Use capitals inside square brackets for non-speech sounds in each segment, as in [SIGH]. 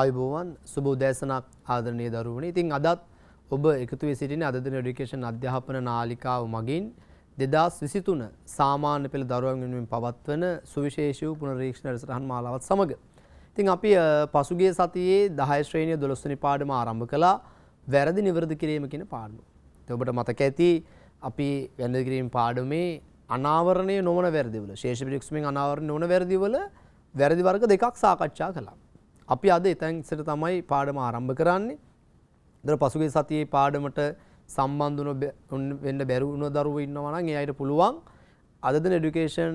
ආයුබෝවන් සුබ උදෑසනක් ආදරණීය දරුවනි. ඉතින් අදත් ඔබ එකතු වී සිටින අද දින এডুকেෂන් අධ්‍යාපන නාලිකාව මගින් 2023 සාමාන්‍ය පෙළ දරුවන් වෙනුවෙන් පවත්වන සුවිශේෂී පුනරීක්ෂණ වැඩසටහන් මාලාවත් සමග. ඉතින් අපි පසුගිය සතියේ 10 ශ්‍රේණිය 12 වෙනි පාඩම ආරම්භ කළා වැරදි නිවැරදි කිරීම කියන පාඩම. ඉතින් ඔබට මතක ඇති අපි වැරදි කිරීම පාඩමේ අනාවරණය නොවන වැරදිවල, ශේෂ පිරික්සුමින් අනාවරණය නොවන වැරදිවල වැරදි වර්ග දෙකක් සාකච්ඡා කළා. අපි අද එතැන් සිට තමයි පාඩම ආරම්භ කරන්නේ. දර පසුගිය සතියේ පාඩමට සම්බන්ධ වෙන්න බැරිුණ දරුවෝ ඉන්නවා නම් ඒ අයට පුළුවන් අද දෙන এডুকেෂන්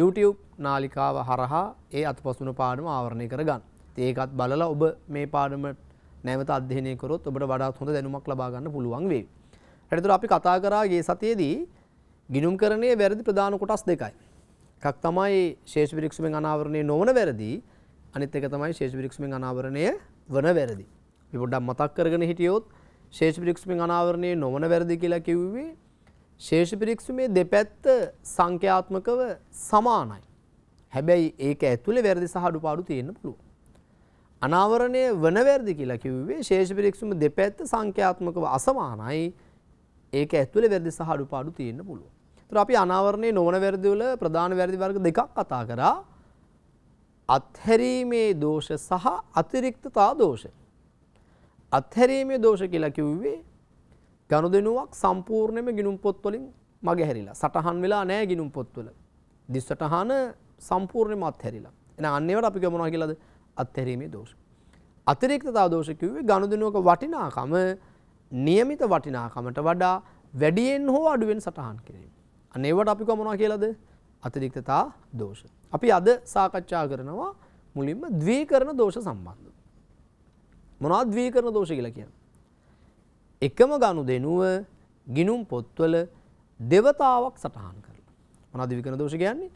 YouTube නාලිකාව හරහා ඒ අත්පසුන පාඩම ආවරණය කරගන්න. ඒකත් බලලා ඔබ මේ පාඩම නැවත අධ්‍යයනය කරොත් ඔබට වඩාත් හොඳ දැනුමක් ලබා ගන්න පුළුවන් වෙයි. හරිතට අපි කතා කරා ගිය සතියේදී ගිණුම්කරණයේ වැරදි ප්‍රධාන කොටස් දෙකයි. එකක් තමයි ශේෂ විරක්ෂමෙන් අනාවරණය නොවන වැරදි අනිත් එක තමයි ශේෂ බිරික්ෂමෙන් අනාවරණය වන වැරදි. අපි පොඩ්ඩක් මතක් කරගෙන හිටියොත් ශේෂ බිරික්ෂමෙන් අනාවරණය නොවන වැරදි කියලා කිව්වේ ශේෂ බිරික්ෂමේ දෙපැත්ත සංඛ්‍යාත්මකව සමානයි. හැබැයි ඒක ඇතුලේ වැරදි සහ අඩුපාඩු තියෙන්න පුළුවන්. අනාවරණය වන වැරදි කියලා කිව්වේ ශේෂ බිරික්ෂම දෙපැත්ත සංඛ්‍යාත්මකව අසමානයි. ඒක ඇතුලේ වැරදි සහ අඩුපාඩු තියෙන්න පුළුවන්. ඒතර අපි අනාවරණය නොවන වැරදි වල ප්‍රධාන වැරදි වර්ග දෙකක් කතා කරා. අත්හැරීමේ දෝෂ සහ අතිරික්තතා දෝෂ. අත්හැරීමේ දෝෂ කියලා කිව්වේ ගනුදෙනුවක් සම්පූර්ණයෙන්ම ගිනුම් පොත් වලින් මගහැරිලා. සටහන් වෙලා නැහැ ගිනුම් පොත් වල. දිස්සටහන සම්පූර්ණයෙන්ම අත්හැරිලා. එහෙනම් අන්න ඒවට අපි කියමනවා කියලාද? අත්හැරීමේ දෝෂ. අතිරික්තතා දෝෂ කිව්වේ ගනුදෙනුවක වටිනාකම નિયમિત වටිනාකමට වඩා වැඩියෙන් හෝ අඩුවෙන් සටහන් කිරීම. අන්න ඒවට අපි කියමනවා කියලාද? අතිරික්තතා දෝෂ. අපි අද සාකච්ඡා කරනවා මුලින්ම ද්වී කරන දෝෂ සම්බන්ධ. මොනා ද්වී කරන දෝෂ කියලා කියන්න. එකම ගණු දෙනුව ගිනුම් පොත්වල දෙවතාවක් සටහන් කරලා. මොනා ද්වී කරන දෝෂ කියන්නේ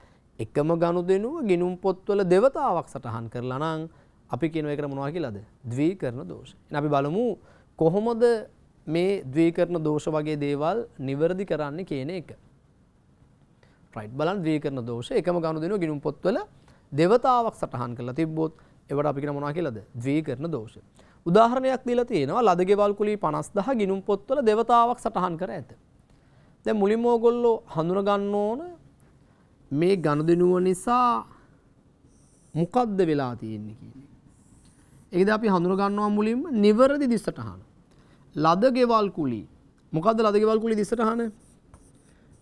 එකම ගණු දෙනුව ගිනුම් පොත්වල දෙවතාවක් සටහන් කරලා නම් අපි කියන එකට මොනවා කියලාද? ද්වී කරන දෝෂ. එහෙනම් අපි බලමු කොහොමද මේ ද්වී කරන දෝෂ වගේ දේවල් නිවැරදි කරන්නේ කියන එක. රයිට් බලන් ද්‍රීකරණ දෝෂය එකම ගනුදෙනුව ගිණුම් පොත්වල දෙවතාවක් සටහන් කරලා තිබ්බොත් ඒවට අපි කියන මොනවා කියලාද ද්‍රීකරණ දෝෂය. උදාහරණයක් දීලා තියෙනවා ලදගෙවල් කුලී 50000 ගිණුම් පොත්වල දෙවතාවක් සටහන් කර ඇත. දැන් මුලින්ම ඕගොල්ලෝ හඳුනා ගන්න ඕන මේ ගනුදෙනුව නිසා මොකද්ද වෙලා තියෙන්නේ කියන්නේ. ඒකද අපි හඳුනා ගන්නවා මුලින්ම නිවැරදි දිසටහන. ලදගෙවල් කුලී මොකද්ද ලදගෙවල් කුලී දිසටහන?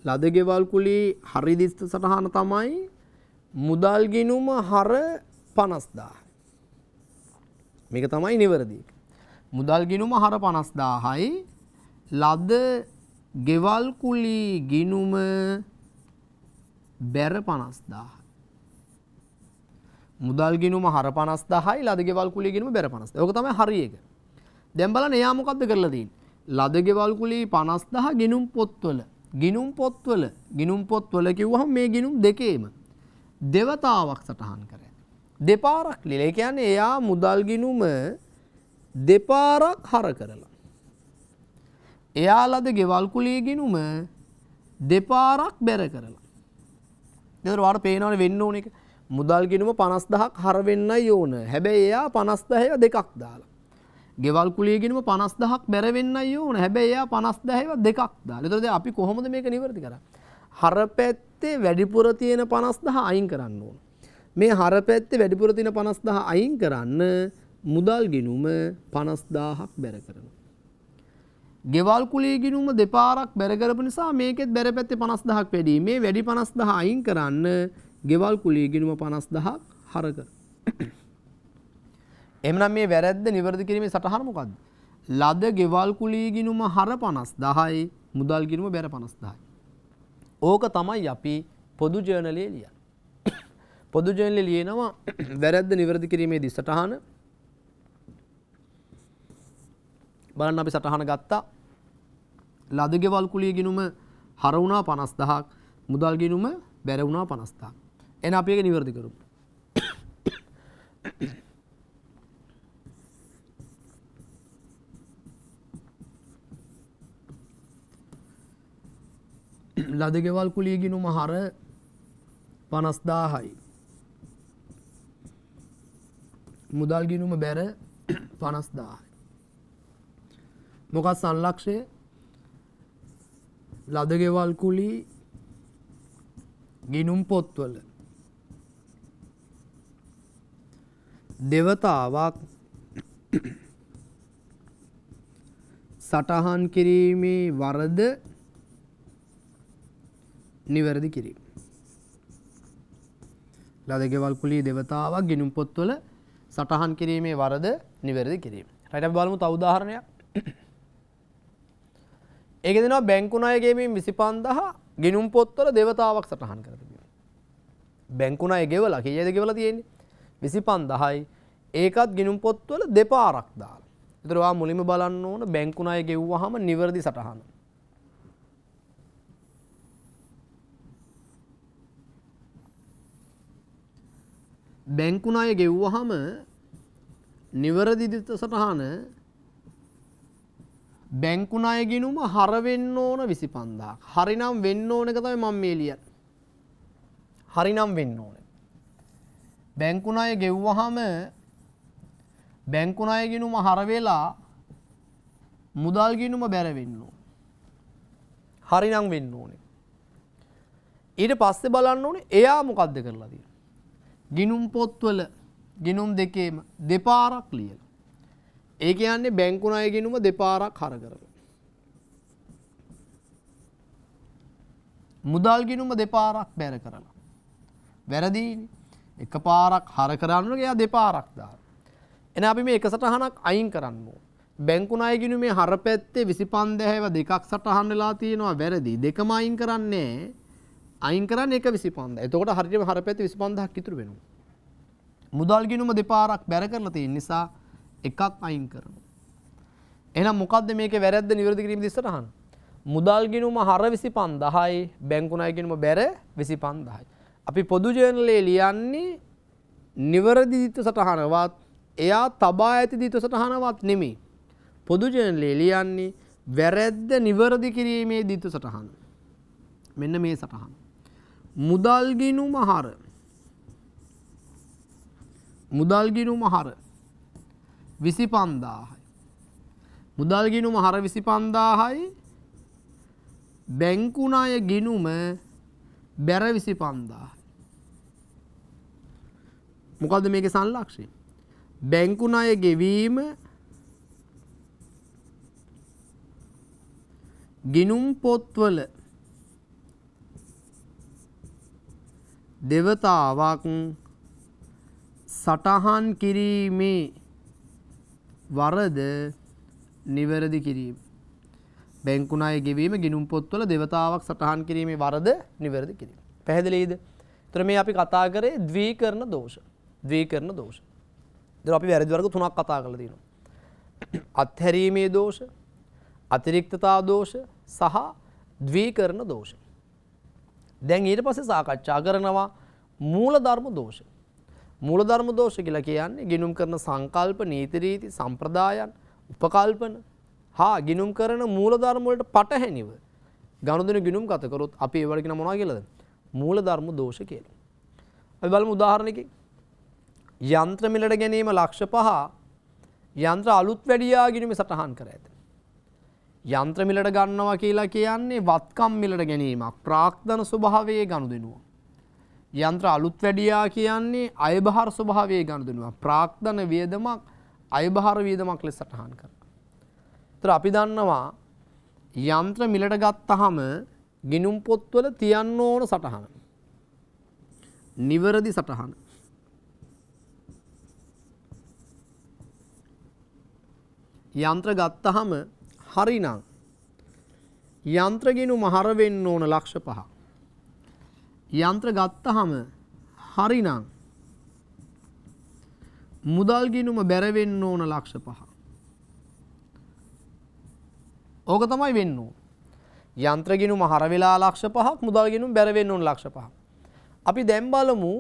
ලද ගෙවල් කුලී හරි දිස්ත සටහන තමයි මුදල් ගිණුම හර 50000. මේක තමයි නිවැරදි. මුදල් ගිණුම හර 50000යි ලද ගෙවල් කුලී ගිණුම බැර 50000. මුදල් ගිණුම හර 50000යි ලද ගෙවල් කුලී ගිණුම බැර 50000. ඕක තමයි හරි එක. දැන් බලන්න එයා මොකද්ද කරලා තියෙන්නේ? ලද ගෙවල් කුලී 50000 ගිණුම් පොත්වල ගිනුම් පොත්වල ගිනුම් පොත්වල කිව්වහම මේ ගිනුම් දෙකේම දෙවතාවක් සටහන් කර ඇත. දෙපාරක් ලිල කියන්නේ එයා මුදල් ගිනුම දෙපාරක් හර කරලා. එයා ලද ගෙවල් කුලේ ගිනුම දෙපාරක් බැර කරලා. දෙවරවාට පේනවන වෙන්න ඕන එක මුදල් ගිනුම 50000ක් හර වෙන්නයි ඕන. හැබැයි එයා 50000 දෙකක් දාලා ගෙවල් කුලියගෙනම පනස් දහක් බැරවෙන්න ඕන හැබැයි එයා පනස් දැහව දෙකක් දා ලතරද අපි කොහොමද මේක නිවරති කර. හර පැත්තේ වැඩිපුර තියෙන පනස් දහ අයින් කරන්න ඕන. මේ හර පැත්තේ වැඩිපුර තියෙන පනස් දහ අයින් කරන්න මුදල් ගෙනුම පනස්දාහක් බැර කරන. ගෙවල් කුලේ ගෙනුම දෙපාරක් බැරකරපු නිසා මේකෙත් බැර පැත්තේ පනස් දහක් වැඩී මේ වැඩි පනස් දහ අයින් කරන්න ගෙවල් කුලේ ගෙනුම පනස් දහක් හරකර. එමනම් මේ වැරැද්ද නිවැරදි කිරීමේ සටහන මොකද්ද? ලද ගෙවල් කුලී ගිණුම හර 50000යි මුදල් ගිණුම බැර 50000යි. ඕක තමයි අපි පොදු ජර්නලයේ ලියන්නේ. [COUGHS] පොදු ජර්නලයේ ලියනවා [COUGHS] වැරැද්ද නිවැරදි කිරීමේ දිසටහන බලන්න අපි සටහන ගත්තා. ලද ගෙවල් කුලී ගිණුම හර වුණා 50000ක් මුදල් ගිණුම බැර වුණා 50000ක්. එහෙනම් අපි ඒක නිවැරදි කරමු. [COUGHS] ලදගෙවල් කුලියගිනුම හර පනස්දාහයි. මුදල් ගිනුම බැර පනස්දාහයි. මොකත් සංලක්ෂය ලදගෙවල් කුලි ගිනුම් පොත්වල දෙවතාවක් සටහන් කිරීමේ වරද නිවැරදි කිරීම. ලදගෙවල් කුලී දෙවතාවක් ගිනුම් පොත්වල සටහන් කිරීමේ වරද නිවැරදි කිරීම. රට බලමු තවදාහරණයක් ඒක දෙනවා බැංකුණ අයගේමින් විසි පන්දහ ගිනුම් පොත්වල දෙවතාවක් සටහන් කරතිබ. බැංකුණ අයගෙවල කියද ගෙවල තියෙන්නේ විසි පන්දහයි ඒකත් ගිනුම් පොත්වල දෙපාරක් දාල්. ඉතුරවා මුලිම බලන්න ඕන බැංකුණ අය ගෙව්වහම නිවැරදි සටහන්න. බැංකුන අය ගෙව්වහම නිවරදිදිත සටහන බැංකුන අය ගෙනුම හරවෙන්න ඕන විසි පන්දාක් හරිනම් වෙන්න ඕන එකතයි මං මේලියත් හරිනම් වෙන්න ඕන බැංකුන අය ගෙව්වහම බැංකුන අය ගෙනුම හරවෙලා මුදල් ගෙනුම බැරවෙන්න හරිනම් වෙන්න ඕනේ ඊට පස්සේ බලන්න ඕනේ එයා මොකක්ද කරලා තියෙන ගිනුම් පොත්වල ගිනුම් දෙකේම දෙපාරක් ලියලා. ඒ කියන්නේ බැංකුණ අය ගිනුම දෙපාරක් හරකරන. මුදල් ගිනුම දෙපාරක් බැර කරලා. වැරදීනි. එක පාරක් හර කරන්න එයා දෙපාරක් දාන. එන අපි මේ එක සටහනක් අයින් කරන්න ඕන. බැංකුණ අය ගිනුමේ හර පැත්තේ 25 දෙකක් සටහන් වෙලා තියෙනවා වැරදි. දෙකම අයින් කරන්නේ අයින් කරන්න එක විසි පන්ද එතකොට හරිම හර පැති විසි පන්දහක් ඉතුර වෙනවා. මුදල් ගිනුම දෙපාරක් බැර කරලා තියෙන නිසා එකක් අයින් කරනවා. එහෙනම් මොකද්ද මේකේ වැරැද්ද නිවැරදි කිරීම දිස්සටහන්? මුදල් ගිනුම හර 25000යි බැංකු ණය ගිනුම බැර 25000යි. අපි පොදු ජර්නලේ ලියන්නේ නිවැරදි දිත්තු සටහනවත් එයා තබා ඇති දිත්තු සටහනවත් නෙමෙයි. පොදු ජර්නලේ ලියන්නේ වැරැද්ද නිවැරදි කිරීමේ දිත්තු සටහන. මෙන්න මේ සටහන. මුදල්ගිනුම හර මුදල්ගිනුම හර විසි පන්දාහයි මුදල්ගිනුම හර විසි පන්දාහයි බැංකුණය ගිනුම බැර විසි පන්දාහයි මොකද මේක සංලක්ෂය බැංකුණය ගෙවීම ගිනුම් පොත්වල දෙවතාවක් සටහන් කිරීමේ වරද නිවැරදි කිරීම. බැංකුණය ගෙවීම ගිනුම් පොත්වල දෙවතාවක් සටහන් කිරීමේ වරද නිවැරදි කිරීම. පැහැදිලීද. තර මේ අපි කතා කරේ ද්වී කරන දෝෂ ද්වී කරන දෝෂ. දර අපි වැරදිවර්ග තුනක් කතා කළ දීනවා. අත්හැරීමේ දෝෂ අතිරික්තතා දෝෂ සහ ද්වී කරන දෝෂ. දැන් ඊට පස්සේ සාකච්ඡා කරනවා මූලධර්ම දෝෂ. මූලධර්ම දෝෂ කියලා කියන්නේ ගිනුම් කරන සංකල්ප නීති රීති සම්ප්‍රදායන් උපකල්පන හා ගිනුම් කරන මූලධර්ම වලට පටහැනිව ගනුදෙනු ගිනුම් ගත කරොත් අපි ඒවට කියන මොනවා කියලාද? මූලධර්ම දෝෂ කියලා. අපි බලමු උදාහරණයකින් යන්ත්‍ර මිලට ගැනීම ලක්ෂ පහ යන්ත්‍ර අලුත් වැඩියා ගිනුමේ සටහන් කර ඇත. යන්ත්‍රමිලට ගන්නවා කියලා කියන්නේ වත්කම් මිලට ගැනීමක් ප්‍රාක්ධන ස්වභාවයේ ගනුදෙනුව. යන්ත්‍ර අලුත් වැඩියා කියන්නේ අයභාර ස්වභාවයේ ගනුදෙනුව. ප්‍රාක්ධන වියදමක් අයභාර වියදමක් ලෙස සටහන් කරනවා. ඒතර අපි දන්නවා යන්ත්‍ර මිලට ගත්තාම ගිනුම් පොත්වල තියන්න ඕන සටහන. නිවැරදි සටහන. යන්ත්‍ර ගත්තාම හරිනම් යන්ත්‍රගෙනු මහරවෙන්න ඕන ලක්ෂ පහ. යන්ත්‍ර ගත්තහම හරිනම් මුදල්ගෙනුම බැරවෙන්න ඕන ලක්ෂ පහ. ඕක තමයි වෙන්න ඕ. යන්ත්‍රගෙනු මහරවෙලා ලක්ෂ පහක් මුදල්ගෙනුම් බැරවෙන්න ඕන ලක්ෂ පහ. අපි දැම්බලමු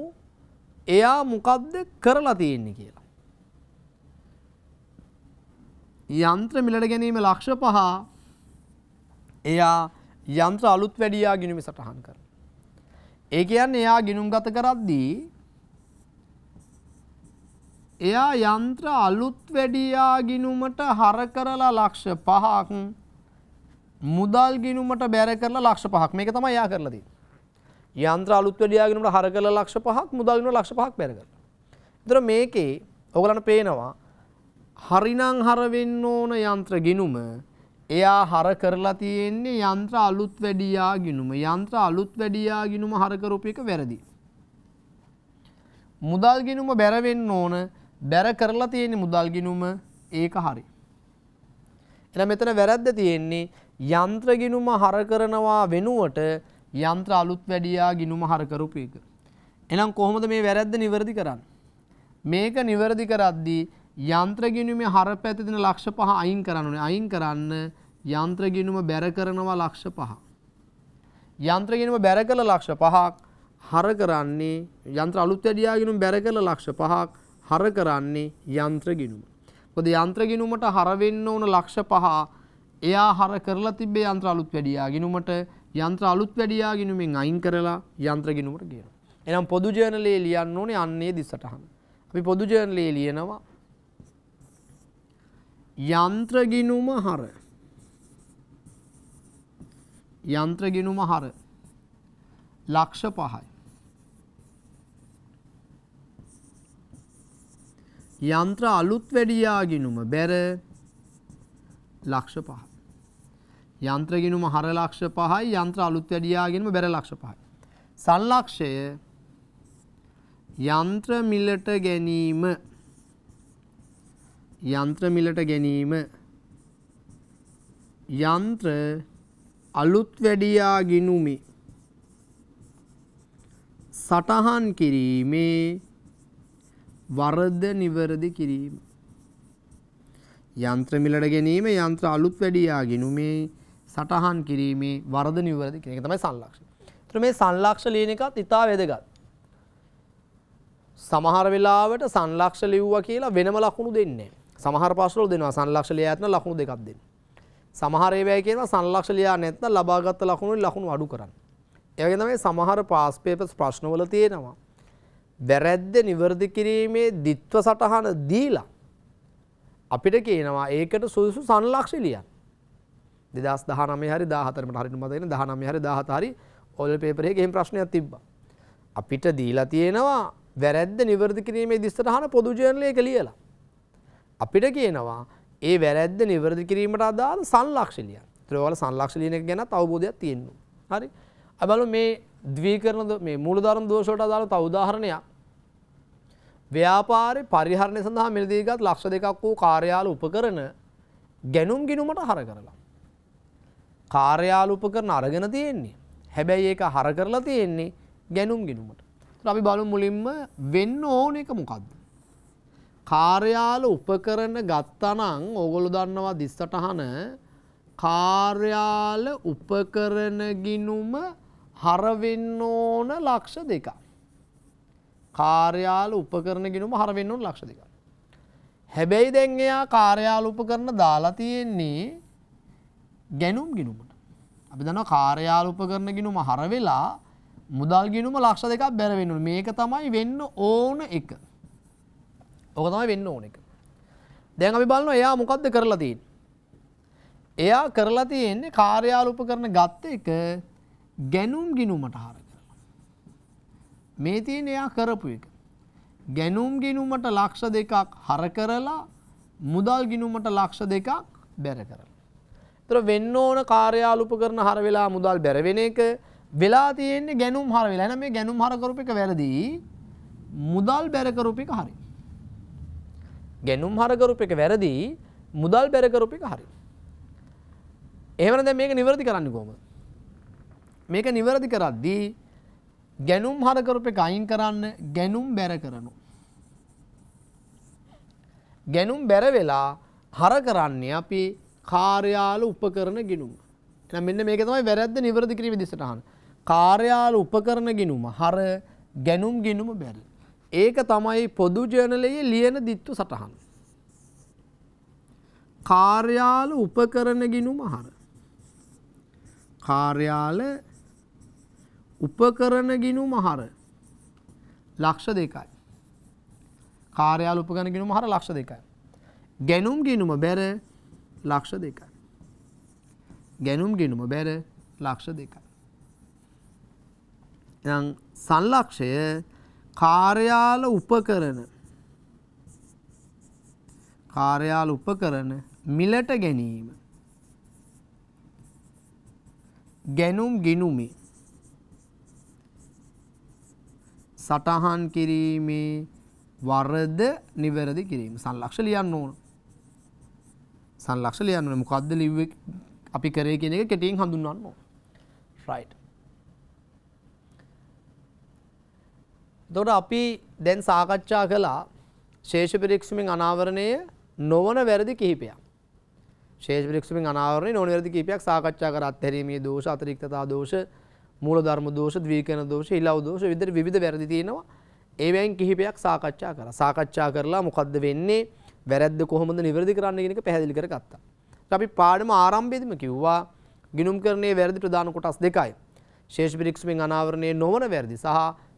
එයා මොකක්ද කරලා තියෙන්නේ කියලා. යන්ත්‍ර මිලට ගැනීම ලක්ෂ පහ එයා යන්ත්‍ර අලුත් වැඩියා ගිනුමි සටහන් කර. ඒ කියන්න එයා ගිනුම් ගත කරද්දී එයා යන්ත්‍ර අලුත් වැඩියා ගිනුමට හර කරලා ලක්ෂ පහක් මුදල් ගිනුමට බැර කරලා ලක්ෂ පහක් මේක තමයි එයා කරලා තියෙන්නේ. යන්ත්‍ර අලුත් වැඩියා ගිනුමට හර කරලා ලක්ෂ පහක් මුදල් ගිනුම ලක්ෂ පහක් බැර කරලා. ඒතර මේකේ ඔයගලන්ට පේනවා හරිනම් හර වෙන්න ඕන යන්ත්‍ර ගිනුම එයා හර කරලා තියෙන්නේ යන්ත්‍ර අලුත් වැඩියා ගිනුම යන්ත්‍ර අලුත් වැඩියා ගිනුම හර කරූප එක වැරදි. මුදල් ගිනුම බැර වෙන්න ඕන බැර කරලා තියෙන මුදල් ගිනුම ඒක හරි. එහෙනම් මෙතන වැරද්ද තියෙන්නේ යන්ත්‍ර ගිනුම හර කරනවා වෙනුවට යන්ත්‍ර අලුත් වැඩියා ගිනුම හර කරූප එක. එහෙනම් කොහොමද මේ වැරද්ද නිවැරදි කරන්නේ? මේක නිවැරදි කරද්දී යන්ත්‍රගෙනුමේ හර පැතිදින ලක්ෂ පහ අයින් කරන්නනේ අයින් කරන්න යන්ත්‍රගෙනුම බැර කරනවා ලක්ෂ පහ. යන්ත්‍රගෙනුම බැර කළ ලක්ෂ පහක් හර කරන්නේ යන්ත්‍ර අලුත් වැඩියාගෙනුම් බැර කළ ලක්ෂ පහක් හර කරන්නේ යන්ත්‍රගෙනුම. පොද යන්ත්‍රගෙනුමට හරවෙන්න ඕන ලක්ෂ පහ එයා හර කරලා තිබේ යන්ත්‍ර අලුත් වැඩියා ගෙනුමට යන්ත්‍ර අලුත් වැඩියා ගෙනුමෙන් අයින් කරලා යන්ත්‍ර ගෙනුමට කියනවා. එනම් පොදු ජර්නලේ ලියන්න ඕනේ අන්නේ දිසටහන. අපි පොදු ජර්නලේ ලියනවා යන්ත්‍රගිනුම හර යන්ත්‍රගිනුම හර ලක්ෂ පහයි යන්ත්‍ර අලුත් වැඩියාගිනුම බැර ලක්ෂ පහ යන්ත්‍රගිනුම හර ලක්ෂ පහයි යන්ත්‍ර අලුත් වැඩියාගෙනම බැර ලක්ෂ පහයි. සංලක්ෂය යන්ත්‍ර මිලට ගැනීම යන්ත්‍ර මිලට ගැනීම යන්ත්‍ර අලුත් වැඩියා ගිනුමි සටහන් කිරීමේ වරද නිවරදි කිරීම යන්ත්‍ර මිලට ගැනීම යන්ත්‍ර අලුත් වැඩියා ගිනුමේ සටහන් කිරීමේ වරද නිවරදි කියන එක තමයි සංලක්ෂණ. ඒතර මේ සංලක්ෂණ ලියන එකත් ඉතා වැදගත්. සමහර වෙලාවට සංලක්ෂ ලිව්වා කියලා වෙනම ලකුණු දෙන්නේ සමහර ප්‍රශ්නවල දෙනවා සංලක්ෂ ලියා නැත්නම් ලකුණු දෙකක් දෙන්න. සමහර ඒවායි කියනවා සංලක්ෂ ලියා නැත්නම් ලබාගත් ලකුණු ලකුණු අඩු කරන්න. ඒ වගේ තමයි සමහර පාස් පේපර්ස් ප්‍රශ්නවල තියෙනවා. වැරැද්ද නිවැරදි කිරීමේ ditthව සටහන දීලා අපිට කියනවා ඒකට සුදුසු සංලක්ෂ ලියන්න. 2019 හරි 14 මට හරියට මතක නැහැ 19 හරි 17 හරි ඔයල් පේපර් එකේ එහෙම ප්‍රශ්නයක් තිබ්බා. අපිට දීලා තියෙනවා වැරැද්ද නිවැරදි කිරීමේ දිස්තරහන පොදු ජර්නල් එක ලියලා. අපිට කියනවා ඒ වැරැද්ද නිවැරදි කිරීමට අදාළ සංලක්ෂ ලියන්න. ඒතර ඔයාලා සංලක්ෂ ලියන එක ගැනත් අවබෝධයක් තියෙන්න ඕන. හරි. අපි බලමු මේ ද්විකරණ මේ මූලධර්ම දෝෂ වලට අදාළ තව උදාහරණයක්. ව්‍යාපාරේ පරිහරණය සඳහා මිලදීගත් ලක්ෂ දෙකක් වූ කාර්යාල උපකරණ ගැනුම් ගිනුමට හර කරලා. කාර්යාල උපකරණ අරගෙන තියෙන්නේ. හැබැයි ඒක හර කරලා තියෙන්නේ ගැනුම් ගිනුමට. අපි බලමු මුලින්ම වෙන්න ඕන එක මොකද්ද? කාර්යාල උපකරණ ගත්තනං ඕගොලු දන්නවා දිස්සටහන කාර්යාල උපකරණ ගිනුම හරවෙන්න ඕන ලක්ෂ දෙක. කාර්යාල උපකරණ ගිනුම හරවෙන්න ඕන ලක්ෂ දෙක. හැබැයි දැන් එයා කාර්යාල උපකරණ දාලා තියෙන්නේ ගැනුම් ගිනුමට. අපි දන්නවා කාර්යාල උපකරණ ගිනුම හරවෙලා මුදල් ගිනුම ලක්ෂ දෙකක් බැරවෙන්න මේක තමයි වෙන්න ඕන එක. ඕක තමයි වෙන්න ඕන එක. දැන් අපි බලනවා එයා මොකද්ද කරලා තියෙන්නේ? එයා කරලා තියෙන්නේ කාර්යාලෝපකරණ ගත්ත එක ගැනුම් ගිනුමට හර කරලා. මේ තියෙන එයා කරපු එක. ගැනුම් ගිනුමට ලක්ෂ දෙකක් හර කරලා මුදල් ගිනුමට ලක්ෂ දෙකක් බැර කරලා. ඒතර වෙන්න ඕන කාර්යාලෝපකරණ හර වෙලා මුදල් බැර වෙන එක වෙලා තියෙන්නේ ගැනුම් හර වෙලා. එහෙනම් මේ ගැනුම් හර කරපු එක වැරදි. මුදල් බැර කරපු එක හරි. ගැනුම් හරකරුප එක වැරදි මුදල් බැරකරුප එක හරි. ඒවන දැ මේක නිවැරදි කරන්න කොම. මේක නිවැරදි කරද්දී ගැනුම් හරකරුප එක අයින් කරන්න ගැනුම් බැර කරනු. ගැනුම් බැරවෙලා හර කරන්නේ අපි කාර්යාල උපකරන ගෙනුම. එන මෙන්න මේක තමයි වැරද්ද නිවැරදි කිරීම දිසටහන. කාර්යාල උපකරන ගෙනුම හර ගැනුම් ගෙනුම බැරි. ඒක තමයි පොදු ජර්නලයේ ලියන දිත්තු සටහන්. කාර්යාල උපකරණ ගිනුම හර. කාර්යාල උපකරණ ගිනුම හර ලක්ෂ දෙකයි. කාර්යාල උපකරණ ගිනුම හර ලක්ෂ දෙකයි. ගැනුම් ගිනුම බැර ලක්ෂ දෙකයි. ගැනුම් ගිනුම බැර ලක්ෂ දෙකයි. එනම් සංලක්ෂය කාර්යාල උපකරණ කාර්යාල උපකරණ මිලට ගැනීම ගැනුම් ගිනුමි සටහන් කිරීමේ වරද නිවැරදි කිරීම සංලක්ෂ ලියන්න ඕන සංලක්ෂ ලියන්න මොකද්ද ලිව්වේ අපි කරේ කියන එක කෙටියෙන් හඳුන්වන්න ඕන right දොට අපි දැන් සාකච්ඡා කළා ශේෂ පිරික්ෂමින් අනාවරණය නොවන වැරදි කිහිපයක්. ශේෂ පිරික්ෂමින් අනාවරණය නොවන වැරදි කිහිපයක් සාකච්ඡා කර අත්හැරීමේ දෝෂ, අතිරික්තතා දෝෂ, මූලධර්ම දෝෂ, ද්විකේන දෝෂ, ඉලව් දෝෂ විදිහට විවිධ වැරදි තියෙනවා. ඒවෙන් කිහිපයක් සාකච්ඡා කරා. සාකච්ඡා කරලා මොකද්ද වෙන්නේ? වැරද්ද කොහොමද නිවැරදි කරන්න කියන එක පැහැදිලි කරගත්තා. අපි පාඩම ආරම්භයේදීම කිව්වා ගිනුම් කරන්නේ වැරදි ප්‍රධාන කොටස් දෙකයි. ශේෂ පිරික්ෂමින් අනාවරණය නොවන වැරදි සහ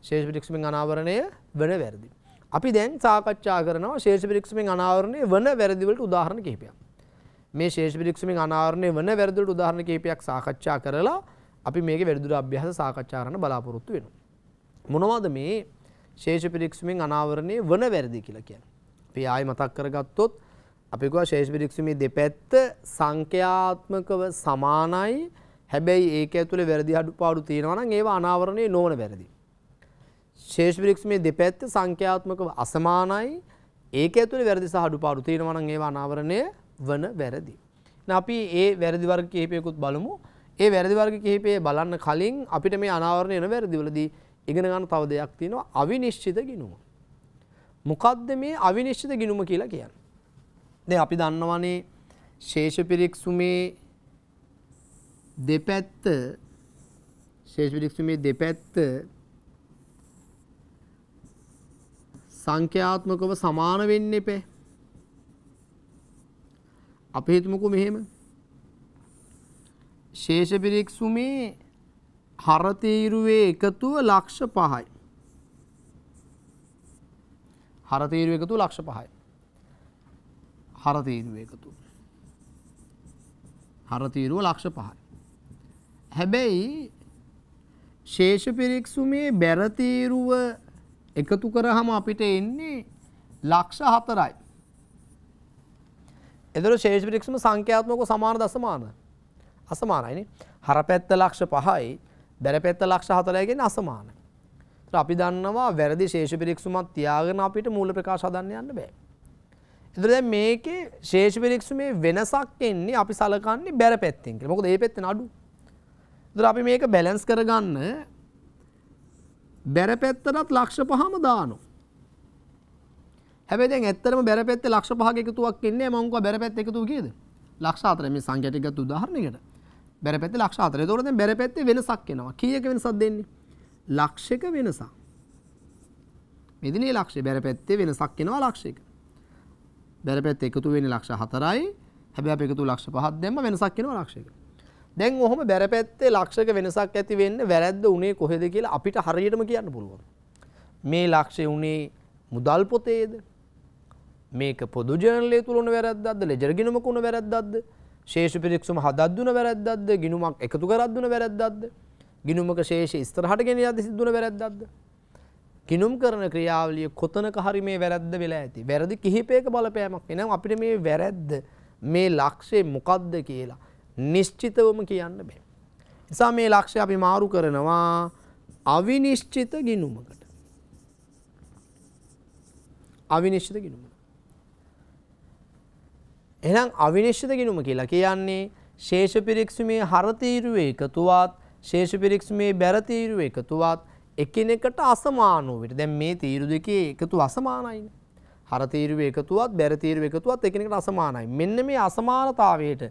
ශේෂ පිරික්ෂමෙන් අනාවරණය වන වැරදි. අපි දැන් සාකච්ඡා කරනවා ශේෂ පිරික්ෂමෙන් අනාවරණය වන වැරදිවලට උදාහරණ කිහිපයක්. මේ ශේෂ පිරික්ෂමෙන් අනාවරණය වන වැරදිවලට උදාහරණ කිහිපයක් සාකච්ඡා කරලා අපි මේකේ වැඩිදුර අභ්‍යාස සාකච්ඡා කරන්න බලාපොරොත්තු වෙනවා. මොනවද මේ ශේෂ පිරික්ෂමෙන් අනාවරණය වන වැරදි කියලා කියන්නේ? අපි ආයෙ මතක් කරගත්තොත් අපි ගුවා ශේෂ පිරික්ෂමේ දෙපැත්ත සංඛ්‍යාත්මකව සමානයි. හැබැයි ඒක ඇතුලේ වැරදි අඩුපාඩු තියෙනවා නම් ඒව අනාවරණය නොවන වැරදි. ශේෂ විරක්ෂ මේ දෙපැත්ත සංඛ්‍යාත්මකව අසමානයි ඒක ඇතුළේ වැරදි සහ අඩුපාඩු තියෙනවා නම් ඒව අනාවරණය වන වැරදි. අපි ඒ වැරදි වර්ග කිහිපයකුත් බලමු. ඒ වැරදි වර්ග කිහිපය බලන්න කලින් අපිට මේ අනාවරණය වෙන වැරදිවලදී ඉගෙන ගන්න තව දෙයක් තියෙනවා අවිනිශ්චිත ගිණුම. මොකද්ද මේ අවිනිශ්චිත ගිණුම කියලා කියන්නේ? දැන් අපි දන්නවනේ ශේෂ පිරික්සුමේ දෙපැත්ත ශේෂ පිරික්සුමේ දෙපැත්ත සංඛ්‍යාත්මකව සමාන වෙන්න එපේ. අපි හිතමුකෝ මෙහෙම. ශේෂ බිරික්සුමේ හරතීරුවේ එකතුව ලක්ෂ 5යි. හරතීරුවේ එකතුව ලක්ෂ 5යි. හරතීරුවේ එකතුව. හරතීරුව ලක්ෂ 5යි. හැබැයි ශේෂ පිරික්සුමේ බැරතීරුව එකතු කරහම අපිට එන්නේ ලක්ෂ හතරයි. එදර ශේෂපිරික්ෂම සංඛ්‍යාත්මක සමාන දසමාන අසමානයින හර පැත්ත ලක්ෂ පහයි බැර පැත්ත ලක්ෂ හතරයගෙන අසමාන. අපි දන්නවා වැරදි ශේෂපිරික්ෂුමත් තියාගෙන අපිට මූල ප්‍රකාශ හදන්න යන්න බෑ. එතකොට දැන් මේකේ ශේෂපිරික්ෂුමේ වෙනසක් එන්නේ අපි සලකන්නේ බැර පැත්තෙන් කියලා. මොකද ඒ පැත්තේ නඩු. එතකොට අපි මේක බැලන්ස් කරගන්න බැරපැත්තටත් ලක්ෂ පහම දානු. හැබැ ඇත්තරම බැරපැත්ත ලක්ෂ පහ එකතුවක් එන්නේ මංක බැරපැත් එකතු කියද ලක්ෂාතර මේ සංගටිකත් උදාහරණයකට බැරපැත් ලක්ෂාතර තොරද බැරපැත්ත වෙනසක් කෙනවා කියක වෙනසක් දෙන්නේ ලක්ෂක වෙනසා. මෙදිනේ ලක්ෂ බැරපැත්තේ වෙනසක් කෙනවා ලක්ෂයක. බැරපැත් එකතු වෙන ලක්ෂ හතරයි හැබැ එකතු ලක්ෂ පහත් දෙම වෙනසක් කෙනවා ලක්ෂයක. දැන් ඔහොම බැරපැත්තේ ලක්ෂක වෙනසක් ඇති වෙන්න වැරද්ද උනේ කොහෙද කියලා අපිට හරියටම කියන්න පුළුවන්. මේ ලක්ෂය උනේ මුදල් පොතේද? මේක පොදු ජර්නලය තුල උන වැරද්දක්ද? ලෙජර් ගිණුමක උන වැරද්දක්ද? ශේෂ පිරික්සුම හදද්දුන වැරද්දක්ද? ගිණුමක් එකතු කරද්දුන වැරද්දක්ද? ගිණුමක ශේෂ ඉස්තරහට ගෙන යද්දි සිදුන වැරද්දක්ද? ගිණුම් කරන ක්‍රියාවලිය කොතනක හරි මේ වැරද්ද වෙලා ඇති. වැරදි කිහිපයක බලපෑමක්. එනම් අපිට මේ වැරද්ද මේ ලක්ෂය මොකද්ද කියලා නිශ්චිතවම කියන්න බෑ. නිසා මේ ලක්ෂය අපි මාරු කරනවා අවිනිශ්චිත ගිනුමකට. අවිනිශ්චිත ගිනුම. එනම් අවිනිශ්චිත ගිනුම කියලා කියන්නේ ශේෂ පිරික්ෂමේ හරතීරුව එකතුවත් ශේෂ පිරික්ෂමේ බැරතීරුව එකතුවත් එකනෙකට අසමානුවට දැන් මේ තීරු දෙකේ එකතු අසමානයින. හරතීරුව එකතුවත් බැරතීරුව එකතුවත් එකනෙකට අසමානයි. මෙන්න මේ අසමානතාවයට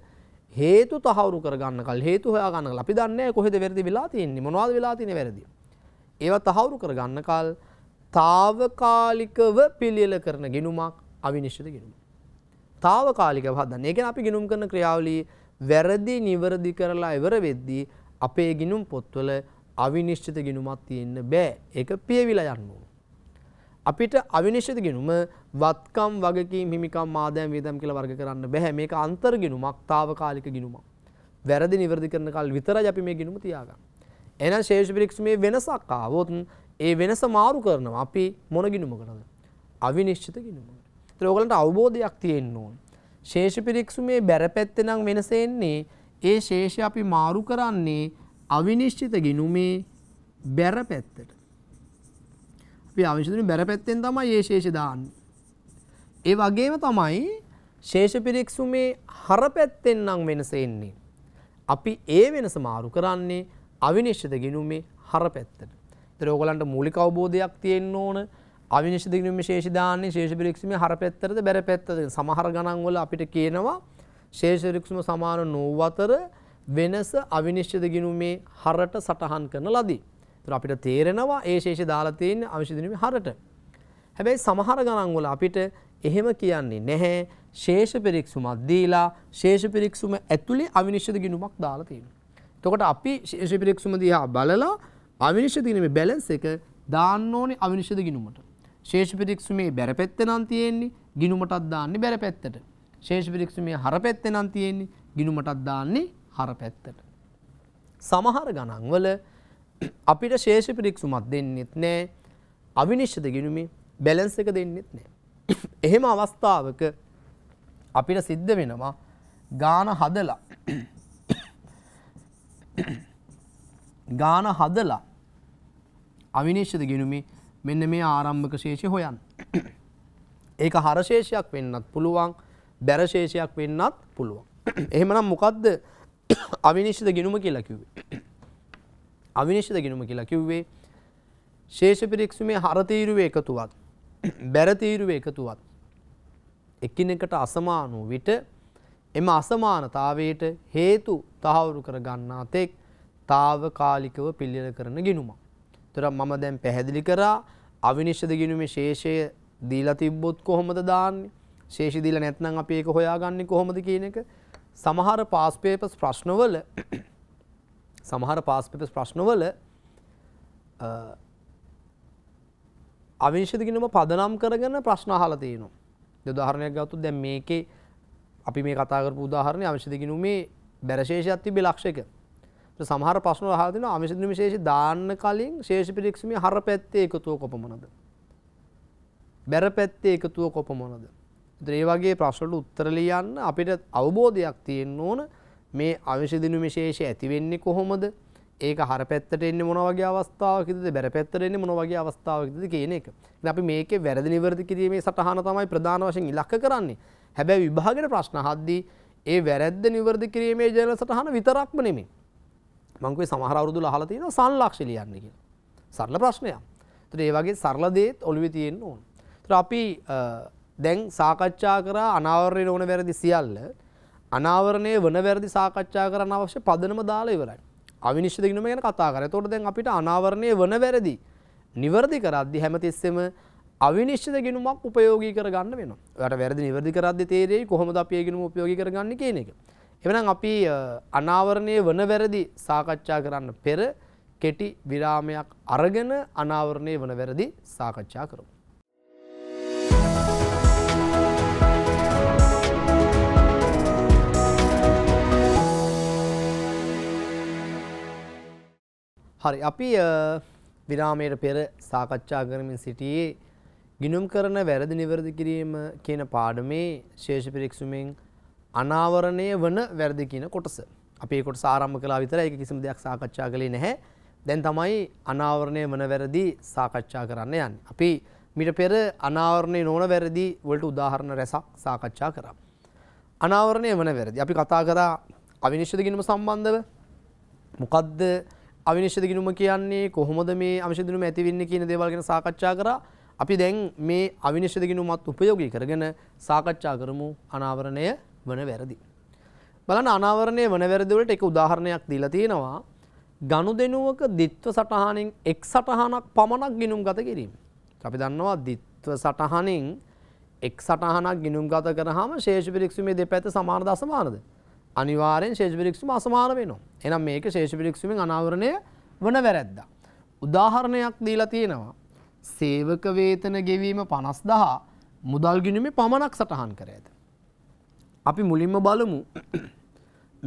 හේතු තහවුරු කරගන්න කල් හේතු හොයාගන්න අපි දන්නේ කොහෙද වැරදි වෙලා තියෙන්නේ මොනවද වෙලා තියෙන්නේ වැරදි. ඒවා තහවුරු කරගන්න කල් తాවකාලිකව පිළියෙල කරන ගිනුමක් අවිනිශ්චිත ගිනුමක්. తాවකාලිකව හදන්න. ඒ කියන්නේ අපි ගිනුම් කරන ක්‍රියාවලිය වැරදි නිවැරදි කරලා ඉවර වෙද්දී අපේ ගිනුම් පොත්වල අවිනිශ්චිත ගිනුමක් තියෙන්න බෑ. ඒක පියවිලා යන්න ඕන. අපිට අවිනිශ්චිතගෙනුම වත්කම් වගකීම් හිමිකම් මාදයන් වේදම් කියලා වර්ග කරන්න බෑ මේක අන්තර්ගෙනුමක් తాවකාලික ගිනුමක් වැරදි නිවැරදි කරන කල් විතරයි අපි මේ ගිනුම තියාගන්නේ එහෙනම් ශේෂ පිරික්ස්මේ වෙනසක් ආවොත් ඒ වෙනස මාරු කරනවා අපි මොන ගිනුමකටද අවිනිශ්චිත ගිනුමකට ඒතර ඔයගලන්ට අවබෝධයක් තියෙන්න ඕන ශේෂ පිරික්ස්මේ බැරපැත්තේ නම් වෙනස එන්නේ ඒ ශේෂය අපි මාරු කරන්නේ අවිනිශ්චිත ගිනුමේ බැරපැත්තට අපි අවශ්‍යතුනි බැර පැත්තෙන් තමයි ඒ ශේෂ දාන්නේ. ඒ වගේම තමයි ශේෂ පිරික්සුමේ හර පැත්තෙන් නම් වෙනස එන්නේ. අපි ඒ වෙනස මාරු කරන්නේ අවිනිශ්චිත ගිණුමේ හර පැත්තට. ඒතර ඕගලන්ට මූලික අවබෝධයක් තියෙන්න ඕන. අවිනිශ්චිත ගිණුමේ ශේෂ දාන්නේ ශේෂ පිරික්සුමේ හර පැත්තටද බැර පැත්තටද සමහර ගණන් වල අපිට කියනවා ශේෂ පිරික්සුම සමාන නොවතර වෙනස අවිනිශ්චිත ගිණුමේ හරට සටහන් කරන ලදී. තුර අපිට තේරෙනවා ඒ ශේෂ දාලතයෙන් අවිශදිනීම හරට. හැබැයි සමහර ගණන්වල අපිට එහෙම කියන්නේ නැහැ ශේෂ පිරික්සුමක් දීලා ශේෂ පිරික්සුම ඇතුලේ අවිනිශ්චිත ගිණුමක් දාලා තියෙනවා. එතකොට අපි ශේෂ පිරික්සුම දිහා බලලා අවිනිශ්චිත ගිණුමේ බැලන්ස් එක දාන්න ඕනේ අවිනිශ්චිත ගිණුමට. ශේෂ පිරික්සුමේ බැරපැත්ත නම් තියෙන්නේ ගිණුමටත් දාන්නේ බැරපැත්තට. ශේෂ පිරික්සුමේ හරපැත්ත නම් තියෙන්නේ ගිණුමටත් දාන්නේ හරපැත්තට. සමහර ගණන්වල අපිට ශේෂ පිරික්සුමක් දෙන්නෙත් නෑ අවිනිශ්්‍යද ගෙනුමේ බැලන්ස එක දෙන්නෙත් නෑ. [COUGHS] එහෙම අවස්ථාවක අපිට සිද්ධ වෙනවා ගාන හදලා [COUGHS] ගාන හදලා අවිනිශ්්‍යද ගෙනුමේ මෙන්න මේ ආරම්භක ශේෂය හොයන්. [COUGHS] ඒක හරශේෂයක් වෙන්නත් පුළුවන් බැරශේෂයක් වෙන්නත් පුළුවන්. එහෙමනම් මොකක්ද අවිනිශ්්‍යද ගෙනුම කියලකිවේ. අවිනිශ්ද ගෙනුම කියලා කිව්වේ ශේෂ පිරික්සුමේ හරතීරුවේ එකතුවත් බැරතීරුවේ එකතුවත් එකිනෙකට අසමානූ විට එම අසමානතාවයට හේතු තහවුරු කර ගන්නා තෙක් තාවකාලිකව පිළිල කරන ගිනුමක්. තොර මම දැන් පැහැදිලි කරා අවිනිශ්ද ගිනුමේ ශේෂය දීලා තිබ්බොත් කොහොමද දාන්නේ ශේෂි දීලා නැත්නම් අපි ඒක හොයාගන්නේ කොහොමද කියන එක සමහර පාස් පේපර්ස් ප්‍රශ්නවල සමහර පාස් පෙපස් ප්‍රශ්නවල අවිංශතිගෙනම පදනම් කරගන්න ප්‍රශ්න අහලා තියෙනවා. උදාහරණයක් ගත්තොත් දැන් මේකේ අපි මේ කතා කරපු උදාහරණේ අවිංශතිගිනුමේ බැරශේෂයක් තිබ්බේ ලක්ෂයක. සමහර ප්‍රශ්න අහලා තිනවා අවිංශතිගිනුමේ ශේෂය දාන්න කලින් ශේෂ පිරික්සීමේ හර පැත්තේ එකතුව කොපමණද? බැර පැත්තේ එකතුව කොපමණද? ඒ වගේ ප්‍රශ්නවලට උත්තර ලියන්න අපිට අවබෝධයක් තියෙන්න ඕන. මේ අවශදිනු විශේෂ ඇතිවෙන්නේ කොහොමද ඒක හර පැත්තට එන්න මොන වගේ අවස්ථාවකද බැර පැත්තට එන්න මොන වගේ අවස්ථාවකද කියන එක. අපි මේක වැරදි නිවැරදි කිරීමේ සටහන තමයි ප්‍රධාන වශයෙන් ඉලක්ක කරන්නේ. හැබැයි විභාගයට ප්‍රශ්න අහද්දී ඒ වැරද්ද නිවැරදි කිරීමේ ජනරල් සටහන විතරක්ම නෙමෙයි. මං කියේ සමහර අවුරුදු අහලා තියෙනවා සංලක්ෂ්‍ය ලියන්න කියලා. සරල ප්‍රශ්නයක්. ඒතර ඒ වගේ සරල දේත් ඔළුවේ තියෙන්න ඕන. ඒතර අපි දැන් සාකච්ඡා කරා අනාවරණය නොවන වැරදි සියල්ල අනාවරණය වන වැරදි සාකච්ඡා කරන්න අවශ්‍ය පදනම දාලා ඉවරයි. අවිනිශ්චිත ගිණුම ගැන කතා කරා. එතකොට දැන් අපිට අනාවරණය වන වැරදි නිවැරදි කරද්දි හැමතිස්සෙම අවිනිශ්චිත ගිණුමක් උපයෝගී කරගන්න වෙනවා. ඔයාලට වැරදි නිවැරදි කරද්දි තේරෙයි කොහොමද අපි ඒ ගිණුම උපයෝගී කරගන්නේ කියන එක. එවනම් අපි අනාවරණය වන වැරදි සාකච්ඡා කරන්න පෙර කෙටි විරාමයක් අරගෙන අනාවරණය වන වැරදි සාකච්ඡා කරමු. හරි අපි විරාමයට පෙර සාකච්ඡා කරමින් සිටියේ ගිනුම් කරන වැරදි නිවැරදි කිරීම කියන පාඩමේ ශේෂ පිරික්සුමෙන් අනාවරණය වන වැරදි කියන කොටස. අපි ඒ කොටස ආරම්භ කළා විතරයි ඒක කිසිම දෙයක් සාකච්ඡා කළේ නැහැ. දැන් තමයි අනාවරණය වන වැරදි සාකච්ඡා කරන්න යන්නේ. අපි මිට පෙර අනාවරණය නොවන වැරදි වලට උදාහරණ රැසක් සාකච්ඡා කරා. අනාවරණය වන වැරදි. අපි කතා කරා අවිනිශ්චිත ගිණුම සම්බන්ධව මොකද්ද අවිනිශ්චිත ගිණුම කියන්නේ කොහොමද මේ අවිනිශ්චිත ගිණුම ඇතිවෙන්නේ කියන දේවල් ගැන සාකච්ඡා කරා. අපි දැන් මේ අවිනිශ්චිත ගිණුමත් උපයෝගී කරගෙන සාකච්ඡා කරමු අනාවරණය වන වැරදි. බලන්න අනාවරණය වන වැරදි වලට එක උදාහරණයක් දීලා තියෙනවා. ගනුදෙනුවක ditth සටහනෙන් x සටහනක් පමණක් ගිණුම් ගත කිරීම. අපි දන්නවා ditth සටහනෙන් එක් සටහනක් ගිනුම් ගත කරහම ශේෂ පිරික්සුමේ දෙපැත්ත සමාන දසමානද. අනිවාරෙන් ශේෂපිරික්ෂුම අසමාර වෙනවා. එනම් මේක ශේෂපිරික්ෂුමෙන් අනාවරණය වන වැරැද්ද. උදාහරණයක් දීලා තියෙනවා. සේවක වේතන ගෙවීම පනස් දහ මුදල් ගිනුමේ පමණක් සටහන් කර ඇත. අපි මුලින්ම බලමු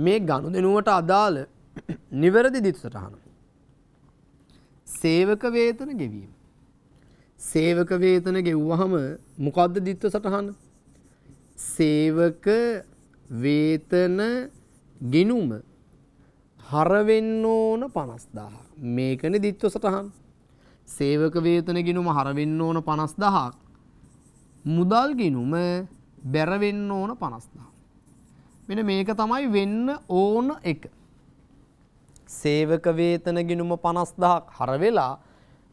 මේ ගණු දෙනුවට අදාළ නිවැරදි දිත් සටහන. සේවක වේතන ගෙවීම. සේවක වේතන ගෙව්වහම මොකද්ද දිත්ව සටහන? සේවක වේතන ගිනුම හරවෙන්න ඕන 50000. මේකනේ ditth සටහන්. සේවක වේතන ගිනුම හරවෙන්න ඕන 50000ක්. මුදල් ගිනුම බැරවෙන්න ඕන 50000. මෙන්න මේක තමයි වෙන්න ඕන එක. සේවක වේතන ගිනුම 50000ක් හර වෙලා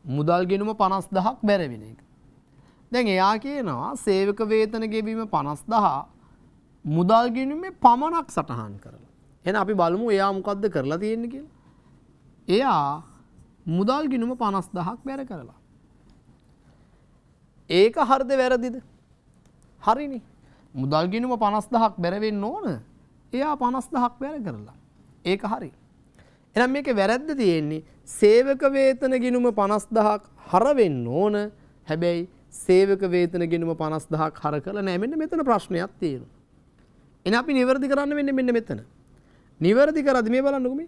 මුදල් ගිනුම 50000ක් බැරවෙන එක. දැන් එයා කියනවා සේවක වේතන ගෙවීම 50000 මුදල් ගැනීමේ පමණක් සටහන් කරලා. එන අපි බලමු එයා මොකක්ද කරලා තියෙන්නේ කියලා. එයා මුදල් ගිණුම 50000ක් බැර කරලා. ඒක හරිද වැරදිද? හරිනේ. මුදල් ගිණුම 50000ක් බැර වෙන්න ඕන. එයා 50000ක් බැර කරලා. ඒක හරි. එහෙනම් මේකේ වැරද්ද තියෙන්නේ සේවක වේතන ගිණුම 50000ක් හර වෙන්න ඕන. හැබැයි සේවක වේතන ගිණුම 50000ක් හර කළ නැහැ. මෙන්න මෙතන ප්‍රශ්නයක් තියෙනවා. එන අපි නිවැරදි කරන්න වෙන්නේ මෙන්න මෙතන. නිවැරදි කරද්දි මේ බලන්නකෝ මේ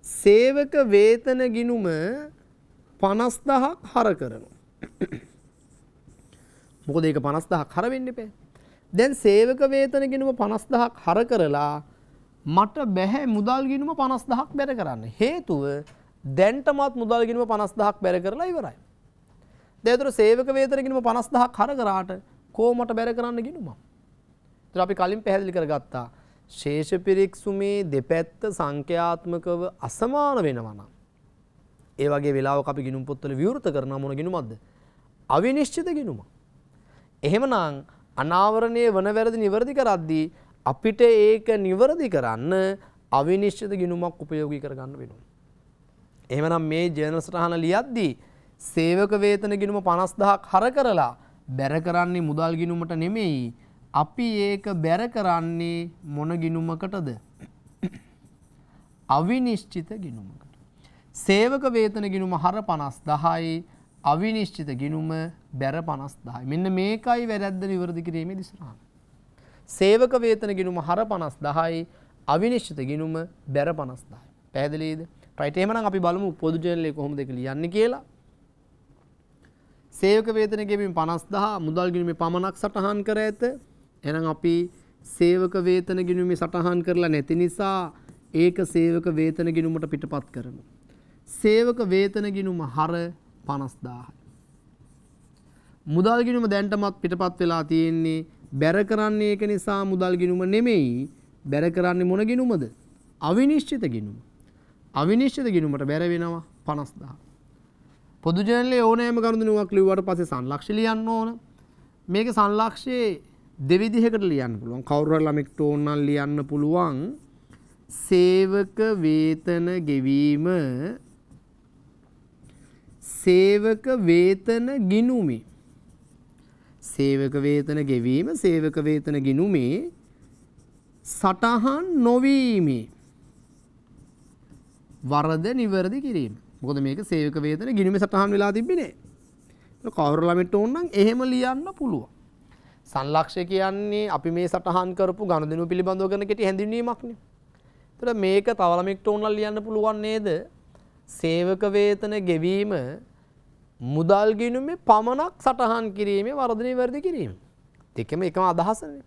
සේවක වේතන ගිණුම 50000ක් හර කරනවා. [COUGHS] මොකද ඒක 50000ක් හර වෙන්න එපා. දැන් සේවක වේතන ගිණුම 50000ක් හර කරලා මට බැහැ මුදල් ගිණුම 50000ක් බැර කරන්න. හේතුව දැන්ටමත් මුදල් ගිණුම 50000ක් බැර කරලා ඉවරයි. දැන් ඒතර සේවක වේතන ගිණුම 50000ක් හර කරාට කොහොමද බැර කරන්න ගිණුමක්? තර අපි කලින් පැහැදිලි කරගත්තා. ශේෂපිරික්සුමේ දෙපැත්ත සංඛ්‍යාත්මකව අසමාන වෙනවනම්. ඒ වගේ වෙලාවක අපි ගිනුම් පොත්වල විවෘත කරන මොන ගිනුමක්ද? අවිනිශ්චිත ගිනුම. එහෙමනම් අනාවරණයේ වන වැරදි නිවැරදි කරද්දී අපිට ඒක නිවැරදි කරන්න අවිනිශ්චිත ගිනුමක් උපයෝගී කරගන්න වෙනවා. එහෙමනම් මේ ජර්නල් සටහන ලියද්දී සේවක වේතන ගිනුම 50000ක් හර කරලා බැර කරන්නේ මුදල් ගිනුමට නෙමෙයි අපි ඒක බැර කරන්නේ මොන ගිනුමකටද අවිනිශ්චිත ගිනුමකට. සේවක වේතන ගිනුම හර පනස් දහයි අවිනිශ්චිත ගිනුම බැර පනස් දායි මෙන්න මේකයි වැරැද්ද නිවරදි කිරීමේ දිසරහන. සේවක වේතන ගිනුම හර පනස් දහයි අවිනිශ්චිත ගිනුම බැර පනස් දායි. පැහැදිලීද ප්‍රයිටේමන අපි බලමු පොදුජනලය කොහොම දෙක ලියන්න කියලා. සේවක වේතන ගෙමින් පනස්දහ මුදල් ගිනුම පමණක් සටහන් කර ඇත එහෙනම් අපි සේවක වේතන ගිණුමේ සටහන් කරලා නැති නිසා ඒක සේවක වේතන ගිණුමට පිටපත් කරමු. සේවක වේතන ගිණුම හර 50000යි. මුදල් ගිණුම දැන්ටමත් පිටපත් වෙලා තියෙන්නේ බැර කරන්නේ ඒක නිසා මුදල් ගිණුම නෙමෙයි බැර කරන්නේ මොන ගිණුමද? අවිනිශ්චිත ගිණුම. අවිනිශ්චිත ගිණුමට බැර වෙනවා 50000. පොදු ජනලේ ඕනෑම කරුණුවක් ලිව්වට පස්සේ සංලක්ෂ්‍ය ලියන්න ඕන. මේක සංලක්ෂ්‍යයේ දෙවිදිහකට ලියන්න පුළුවන් කවුරු හරි ළමෙක්ට ඕන නම් ලියන්න පුළුවන් සේවක වේතන ගෙවීම සේවක වේතන ගිනුමි සේවක වේතන ගෙවීම සේවක වේතන ගිනුමි සටහන් නොවීමි වරද නිවැරදි කිරීම මොකද මේක සේවක වේතන ගිනුමි සටහන් වෙලා තිබ්බේ නේ කවුරු ළමෙක්ට ඕන නම් එහෙම ලියන්න පුළුවන් සංලක්ෂය කියන්නේ අපි මේ සටහන් කරපු ගණුදෙනු පිළිබඳව කරන කෙටි හැඳින්වීමක්නේ. එතකොට මේක තවලමික්ට උන්ලා ලියන්න පුළුවන් නේද? සේවක වේතන ගෙවීම මුදල් ගිණුමේ පමණක් සටහන් කිරීමේ වර්ධනය වැඩි කිරීම. දෙකම එකම අදහසනේ.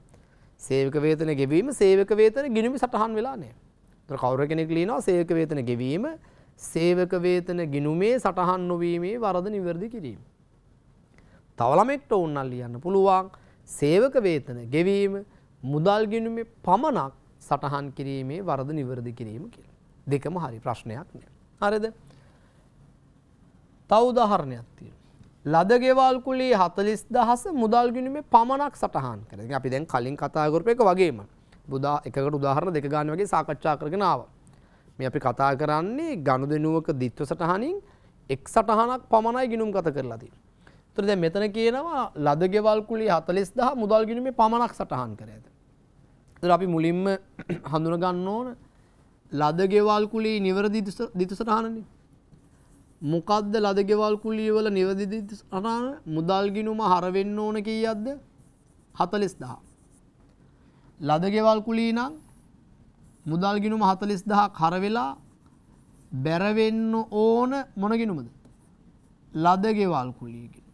සේවක වේතන ගෙවීම සේවක වේතන ගිණුමේ සටහන් වෙලා නැහැ. ඒතර කවුරු කෙනෙක් ලියනවා සේවක වේතන ගෙවීම සේවක වේතන ගිණුමේ සටහන් නොවීමේ වරද නිවැරදි කිරීම. තව ළමෙක්ට ඕනනම් ලියන්න පුළුවන්. සේවක වේතන ගෙවීම මුදල් ගිණුමේ පමණක් සටහන් කිරීමේ වරද නිවැරදි කිරීම කියලා. දෙකම හරි ප්‍රශ්නයක් නෑ. හරිද? තව උදාහරණයක් තියෙනවා. ලද ගෙවල් කුලී 40000 මුදල් ගිණුමේ පමණක් සටහන් කරලා. ඉතින් අපි දැන් කලින් කතා කරපු එක වගේම බුදා එකකට උදාහරණ දෙක ගන්න වගේ සාකච්ඡා කරගෙන ආවා. මේ අපි කතා කරන්නේ ගනුදෙනුවක ද්විත්ව සටහනින් එක් සටහනක් පමණයි ගිණුම් ගත කරලා තියෙන්නේ. තොර දැන් මෙතන කියනවා ලද ගෙවල් කුලී 40000 මුදල් ගිණුමේ පමණක් සටහන් කර ඇත. ඒතර අපි මුලින්ම [CLEARS THROAT] හඳුන ගන්න ඕන ලද ගෙවල් කුලී නිවැරදි දිතු සටහනනේ. මොකද්ද ලද ගෙවල් කුලී වල නිවැරදි දිතු සටහන? මුදල් ගිණුම හර වෙන්න ඕන කීයක්ද? 40000. ලද ගෙවල් කුලී නම් මුදල් ගිණුම 40000ක් හර වෙලා බැර වෙන්න ඕන මොන ගිණුමද? ලද ගෙවල් කුලී ගිණුම.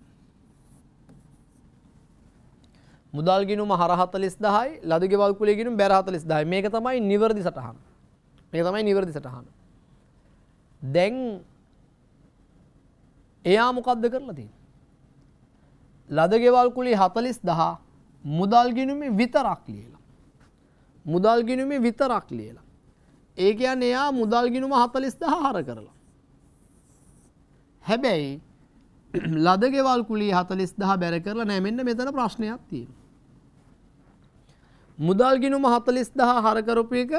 මුදල් ගිනුම හරහතලිස් දහයි ලදගෙවල් කුලේ ගිනුම් බැරහතලිස් දහයි මේක තමයි නිවරදි සටහන් මේක තමයි නිවරදි සටහන දැන් එයා මොකක්ද කරලා තියෙන ලදගෙවල් කුලේ හතලිස් දහ මුදල් ගිනුමේ විතරක් ලියලා මුදල් ගිනුමේ විතරක් ලියලා ඒ කියන්නේ එයා මුදල් ගිනුම 40000 හර කරලා හැබැයි ලදගෙවල් කුලිය 40000 බැර කරලා නැහැ මෙන්න මෙතන ප්‍රශ්නයක් තියෙනවා මුදල් ගිනුම හතලිස් දහ හරකරපු එක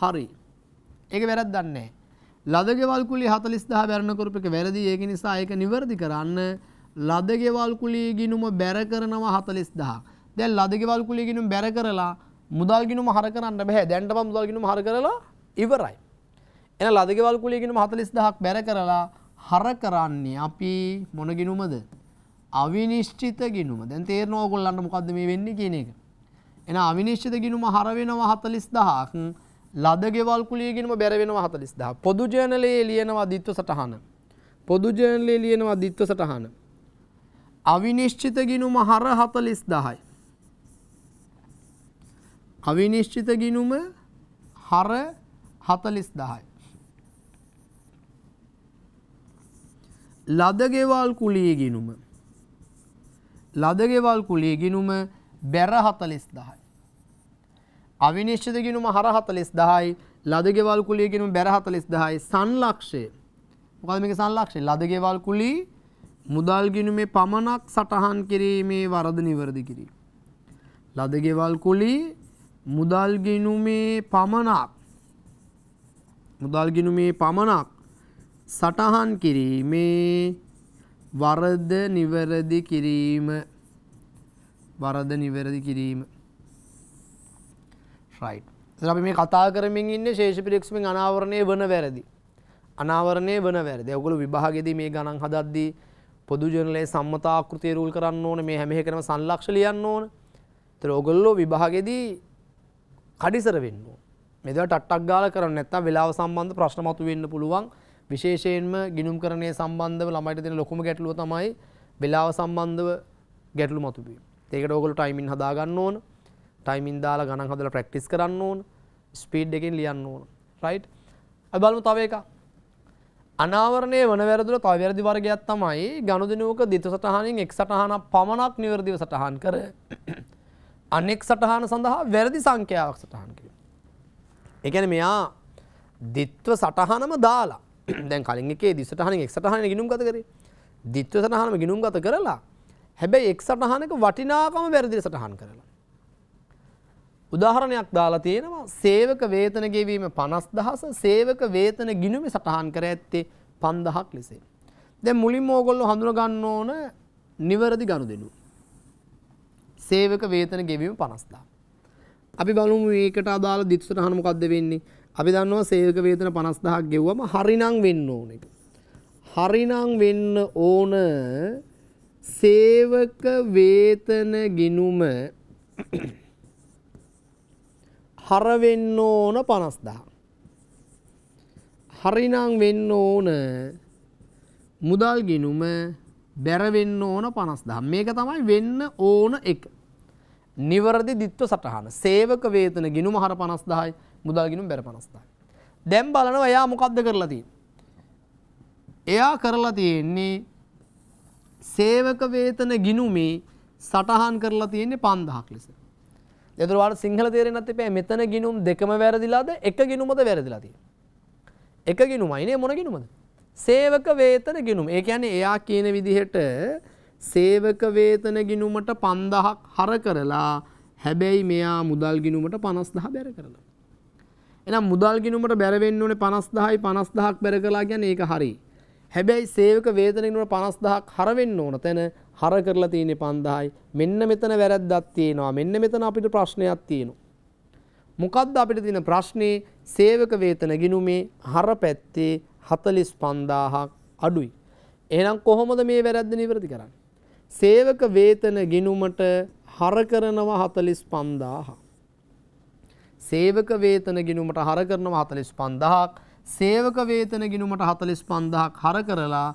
හරි ඒක වැරත් දන්නේ ලදගෙවල් කුලි හතලිස් දහ බැරණකරපු එක වැරදි ඒක නිසා ඒක නිවැරදි කරන්න ලදගෙවල් කුලී ගිනුම බැර කරනවා හතලිස් දහ දැන් ලදගෙවල් කුලි ගිනුම් බැර කරලා මුදල් ගිනුම හර කරන්න බැහැ දැන්ටම මුදල් ගිනුම හර කරලා ඉවරයි එන ලදගෙවල් කුලි ගිනුම හතලිස් දහක් බැර කරලා හර කරන්නේ අපි මොන ගිනුමද අවිනිශ්චිත ගිනුම දැන් තේරෙනවා ඕගොල්ලන්ට මොකද්ද මේ වෙන්නේ කියන එක එන අවිනිශ්චිත ගිණුම හර වෙනවා 40000ක් ලද ගෙවල් කුලිය ගිණුම බැර වෙනවා 40000 පොදු ජර්නලයේ ලියනවා ද්විත්ව සටහන පොදු ජර්නලයේ ලියනවා ද්විත්ව සටහන අවිනිශ්චිත ගිණුම හර 40000යි අවිනිශ්චිත ගිණුම හර 40000යි ලද ගෙවල් කුලිය ගිණුම ලද ගෙවල් කුලිය ගිණුම බැර හතලිස් දහයි. අවිනිශ්චිත ගිණුම හර 40000යි ලදගෙවල් කුලිය ගිණුම බැර 40000යි සංලක්ෂය මොකද මේකේ සංලක්ෂය ලදගෙවල් කුලී මුදල් ගිණුමේ පමණක් සටහන් කිරීමේ වරද නිවැරදි කිරීම ලදගෙවල් කුලී මුදල් ගිණුමේ පමණක් මුදල් ගිණුමේ පමණක් සටහන් කිරීමේ වරද නිවැරදි කිරීම වරද නිවැරදි කිරීම රයි් අපි මේ කතා කරමින් ඉන්න ශේෂපිරෙක්ෂමෙන් අනාවරණය වන වැරදි. අනාවරණය වන වැරදි ඔගුලු විභාගෙදී මේ ගණන් හදද්දී පොදුජනලේ සම්මතාකෘතිය රුල් කරන්න ඕන මේ හැමහ කරම සංලක්ෂ ලියන්න ඕන තර ඔගොල්ලෝ විභාගෙදී කඩිසර වෙන්න මෙද ටක් ගාල කරන්න ඇත්තා වෙලාව සම්බන්ධ ප්‍රශ්නමතු වෙන්න පුළුවන් විශේෂයෙන්ම ගිනුම් කරණය සම්බන්ධව ළමයිට දෙන ලොකුම ගැටලුව තමයි වෙලාව සම්බන්ධව ගැටලු මතුබේ ඒකට ඔගොලු ටයිමින් හදාගන්න ඕන ටයිමින් දාලා ගණන් හදලා ප්‍රැක්ටිස් කරන්න ඕන ස්පීඩ් එකෙන් ලියන්න ඕන රයිට් අපි බලමු තව එකක් අනාවරණය වන වැරදුල තව වැරදි වර්ගයක් තමයි ගනුදෙනුවක ද්විත සටහනින් එක් සටහනක් පමණක් නිවැරදිව සටහන් කර අනෙක් සටහන සඳහා වැරදි සංඛ්‍යාවක් සටහන් කිරීම. ඒ කියන්නේ මෙයා ද්විත්ව සටහනම දාලා දැන් කලින් එකේ ද්වි සටහනින් එක් සටහනින් ගිණුම් ගත කරේ. ද්විත්ව සටහනම ගිණුම් ගත කරලා හැබැයි එක් සටහනක වටිනාකම වැරදිට සටහන් කරලා. උදාහරණයක් දාලා තියෙනවා සේවක වේතන ගෙවීම 50000 සේවක වේතන ගිණුම සටහන් කර ඇත්තේ 5000ක් ලෙසයි. දැන් මුලින්ම ඕගොල්ලෝ හඳුනා ගන්න ඕන නිවැරදි ගනුදෙනු. සේවක වේතන ගෙවීම 50000. අපි බලමු මේකට අදාළ දික්සටහන මොකක්ද වෙන්නේ? අපි දන්නවා සේවක වේතන 50000ක් ගෙවුවම හරිනම් වෙන්න ඕන එක. හරිනම් වෙන්න ඕන සේවක වේතන ගිණුම හරවෙන්න ඕන පනස්දා. හරිනං වෙන්න ඕන මුදල් ගිනුම බැරවෙන්න ඕන පනස්දා. මේක තමයි වෙන්න ඕන එක. නිවරදි දිත්ව සටහන සේවක වේතන ගිනුම හර පනස්දායි මුදල් ගිනුම් බැර පනස්දායි. දැම් බලනව එයා මොකක්ද කරලති. එයා කරලා තියෙන්නේ සේවක වේතන ගිනුමේ සටහන් කරලා තියෙන්නේ පන්දහක් ලෙස. එතුරවාට සිංහල තේරෙනත් එපේ මෙතන ගිනුම් දෙකම වැරදිලාද එක ගිනුමද වැරදිලා තියෙන්නේ එක ගිනුමයිනේ මොන ගිනුමද සේවක වේතන ගිනුම ඒ කියන්නේ එයා කියන විදිහට සේවක වේතන ගිනුමට 5000ක් හර කරලා හැබැයි මෙයා මුදල් ගිනුමට 50000 බැර කරලා එහෙනම් මුදල් ගිනුමට බැර වෙන්න ඕනේ 50000යි 50000ක් බැර කළා කියන්නේ ඒක හරියි හැබැයි සේවක වේතනින්ට පනස්දහක් හරවෙන්න ඕන තැන හර කරලා තියෙන පන්දායි මෙන්න මෙතන වැරැද්දත් තියෙනවා මෙන්න මෙතන අපිට ප්‍රශ්නයක් තියෙනවා. මොකද්ද අපිට තියෙන ප්‍රශ්නේ සේවක වේතන ගිණුමේ හර පැත්තේ 45000ක් අඩුයි. එහෙනම් කොහොමද මේ වැරැද්ද නිවැරදි කරන්නේ? සේවක වේතන ගිණුමට හර කරනවා 45000ක්. සේවක වේතන ගිණුමට හර කරනවා 45000ක්. සේවක වේතන ගිනුමට 45000ක් හර කරලා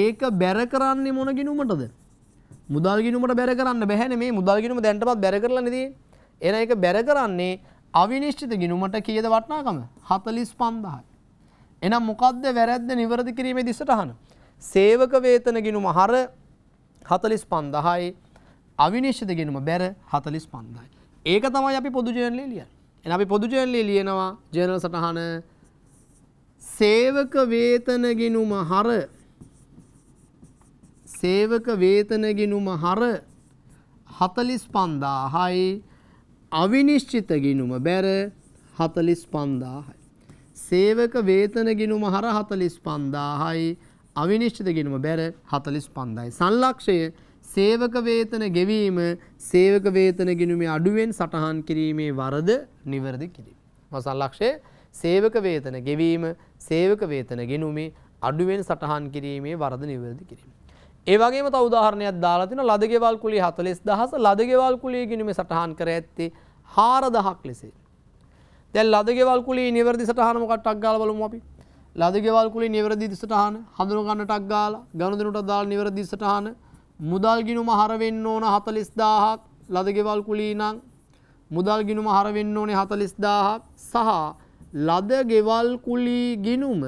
ඒක බැර කරන්නේ මොන ගිනුමටද? මුදල් ගිනුමට බැර කරන්න බැහැනේ මේ මුදල් ගිනුම දැන්ටපත් බැර කරලා නේද? එහෙනම් ඒක බැර කරන්නේ අවිනිශ්චිත ගිනුමට කීයද වටිනාකම? 45000යි. එහෙනම් මොකද්ද වැරද්ද නිවැරදි කිරීමේ දිසටහන? සේවක වේතන ගිනුම හර 45000යි අවිනිශ්චිත ගෙනුම බැර 45යි. ඒක තමයි අපි පොදු ජර්නලේ ලියන්නේ. එහෙනම් අපි පොදු ජර්නලේ ලියනවා ජර්නල් සටහන සේවක වේතන ගිනුම හර සේවක වේතන ගිනුම හර හතලිස් පන්දාහයි අවිනිශ්චිත ගිනුම බැර හතලිස් පන්දාහයි. සේවක වේතන ගිනුම හර හතලිස් පන්දාහයි අවිනිශ්චිත ගිනුම බැර හතලිස් පන්දායි. සංලක්ෂය සේවක වේතන ගෙවීම සේවක වේතන ගිනුමේ අඩුවෙන් සටහන් කිරීමේ වරද නිවැරදි කිරීම. සංලක්ෂය සේවක වේතන ගෙවීම සේවක වේතන ගෙනුමේ අඩුවෙන් සටහන් කිරීමේ වරද නිවැරදි කිරීම. ඒ වගේම තව උදාහරණයක් දාලා තිනවා ලදගෙවල් කුලිය 40000 ලදගෙවල් කුලිය ගිණුමේ සටහන් කර ඇත්තේ 4000ක් ලෙසයි. දැන් ලදගෙවල් කුලිය නිවැරදි සටහන මොකක්ද ටක් ගාලා බලමු අපි. ලදගෙවල් කුලිය නිවැරදි සටහන හඳුන ගන්න ටක් ගාලා ගනුදෙනුට දාලා නිවැරදි සටහන මුදල් ගිණුම හර වෙන්න ඕන 40000ක් ලදගෙවල් කුලිය නම් මුදල් ගිණුම හර වෙන්න ඕනේ 40000ක් සහ ලද ගෙවල් කුලි ගිනුම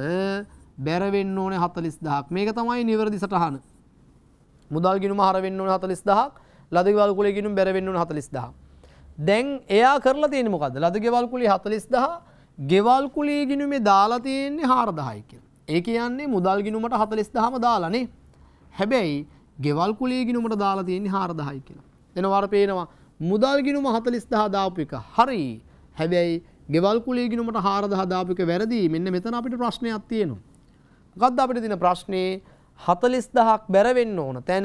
බැරවෙන්න ඕනේ 40000ක්. මේක තමයි නිවැරදි සටහන. මුදල් ගිනුම හර වෙන්න ඕනේ 40000ක්. ලද ගෙවල් කුලි ගිනුම බැරවෙන්න ඕනේ 40000ක්. දැන් එයා කරලා තියෙන්නේ මොකද්ද? ලද ගෙවල් කුලි 40000 ගෙවල් කුලි ගිනුමේ දාලා තියෙන්නේ 4000යි කියලා. ඒ කියන්නේ මුදල් ගිනුමට 40000ම දාලානේ. හැබැයි ගෙවල් කුලී ගිනුමට දාලා තියෙන්නේ 4000යි කියලා. එනවා අර පේනවා මුදල් ගිනුම 40000 දාපු එක. හරි. හැබැයි ගෙවල් කුලේ ගිණුමට 4000 දාපු එක වැරදි. මෙන්න මෙතන අපිට ප්‍රශ්නයක් තියෙනවා. මොකද්ද අපිට තියෙන ප්‍රශ්නේ 40000ක් බැර වෙන්න ඕන. තැන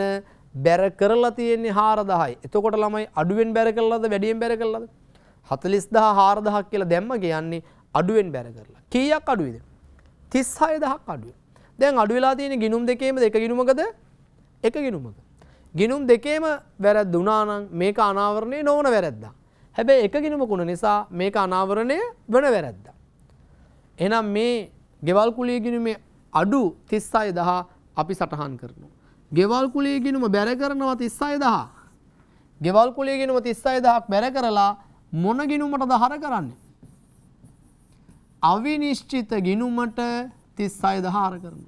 බැර කරලා තියෙන්නේ 4000යි. එතකොට ළමයි අඩුවෙන් බැර කළාද වැඩියෙන් බැර කළාද? 40000 4000ක් කියලා දැම්ම කියන්නේ අඩුවෙන් බැර කරලා. කීයක් අඩුවේද? 36000ක් අඩුවේ. දැන් අඩු වෙලා තියෙන ගිණුම් දෙකේම දෙක ගිණුමකද? එක ගිණුමක. ගිණුම් දෙකේම වැරද්දුණා නම් මේක අනාවරණය නොවන වැරද්දක්. හැබැයි එක ගිනුමකුණ නිසා මේක අනාවරණය වන වැරැද්ද. එනම් මේ ගෙවල් කුලේ ගිනුමේ අඩු තිස්සාය දහ අපි සටහන් කරනු. ගෙවල් කුලේ ගිනුම බැර කරනවා තිස්සාය දහ. ගෙවල් කුලේ ගෙනුම තිස්සාය දහක් බැර කරලා මොන ගිනුමට දහර කරන්නේ. අවිනිශ්චිත ගිනුමට තිස්සාය දහාර කරන.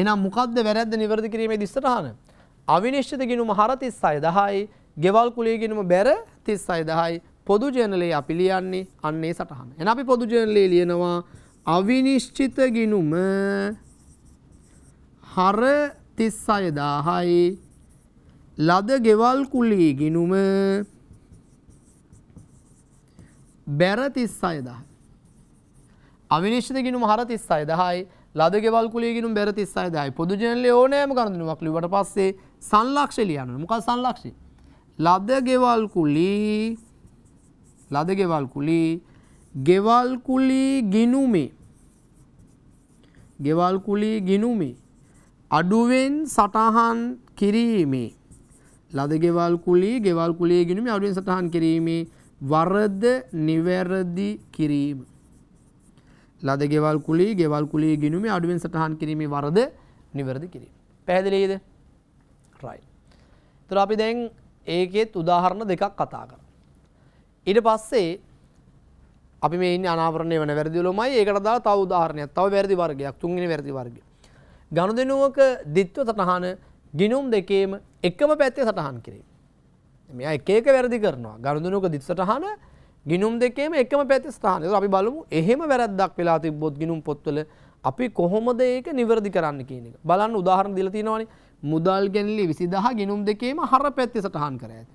එනම් මොකක්ද වැරැද්ද නිවැරදි කිරීමේ දිස්සටහන. අවිනිශ්චිත ගිනුම හර තිස්සාය දහයි ගෙවල් කුලේගෙනම බැර තිස් අයදහයි පොදු ජනලේ අපි ලියන්නේ අන්නේ සටහන. එන අපි පොදු ජනලේ ලියනවා අවිනිශ්චිත ගිනුම හර තිස් අයදාහයි ලද ගෙවල් කුලී ගිනුම බැර තිස් අයදහ. අවිනිශ්චිත ගිනුම හර තිස් අයදහයි ලද ගෙවල් කුලේ ගිනුම් බැර තිස් අයදහයි පොදු ජනලේ ඕනෑම ගණනුවක් ලිවට පස්සේ සංලක්ෂ ලියන්න මොකක් සංලක්ෂේ ලද ගෙවල් කුලි ලද ගෙවල් කුලි ගෙවල් කුලි ගිනුමේ ගෙවල් කුලි ගිනුමේ අඩුවෙන් සටහන් කිරීමේ ලද ගෙවල් කුලි ගෙවල් කුලේ ගිනුමේ අඩුවෙන් සටහන් කිරීමේ වරද නිවැරදි කිරීම ලද ගෙවල් කුලි ගෙවල් කුලේ ගිනුමේ අඩුවෙන් සටහන් කිරීමේ වරද නිවැරදි කිරීම පැහැදිලීද රයි තුර අපි දැන් ඒකෙත් උදාහරණ දෙකක් කතා කර. ඉට පස්සේ අපි මේ අනාරණය වන වැරදිලොමයි ඒකට දා තව උදාහරණයක් තව වැරදි වර්ගයක් තුන්ගෙන වැරදි වර්ග. ගණු දෙනුවක දිත්ව සටහන ගිනුම් දෙකේම එකම පැත්තේ සටහන් කිරේ. මෙ එකක වැරදි කරනවා ගණුදනුක දිත් සටහන ගිනුම් දෙකේම එකම පැති ස්ථානය අපි බලමු එහෙම වැරද්දක් වෙලා තිබොත් ගිනුම් පොත්වල අපි කොහොමද ඒක නිවැරදි කරන්න කියන එක බලන්න උදාහරණ දිල තියෙනවානේ මුදල් ගැනලි විසිදහ ගිනුම් දෙකේම හර පැත්ති සටහන් කර ඇත.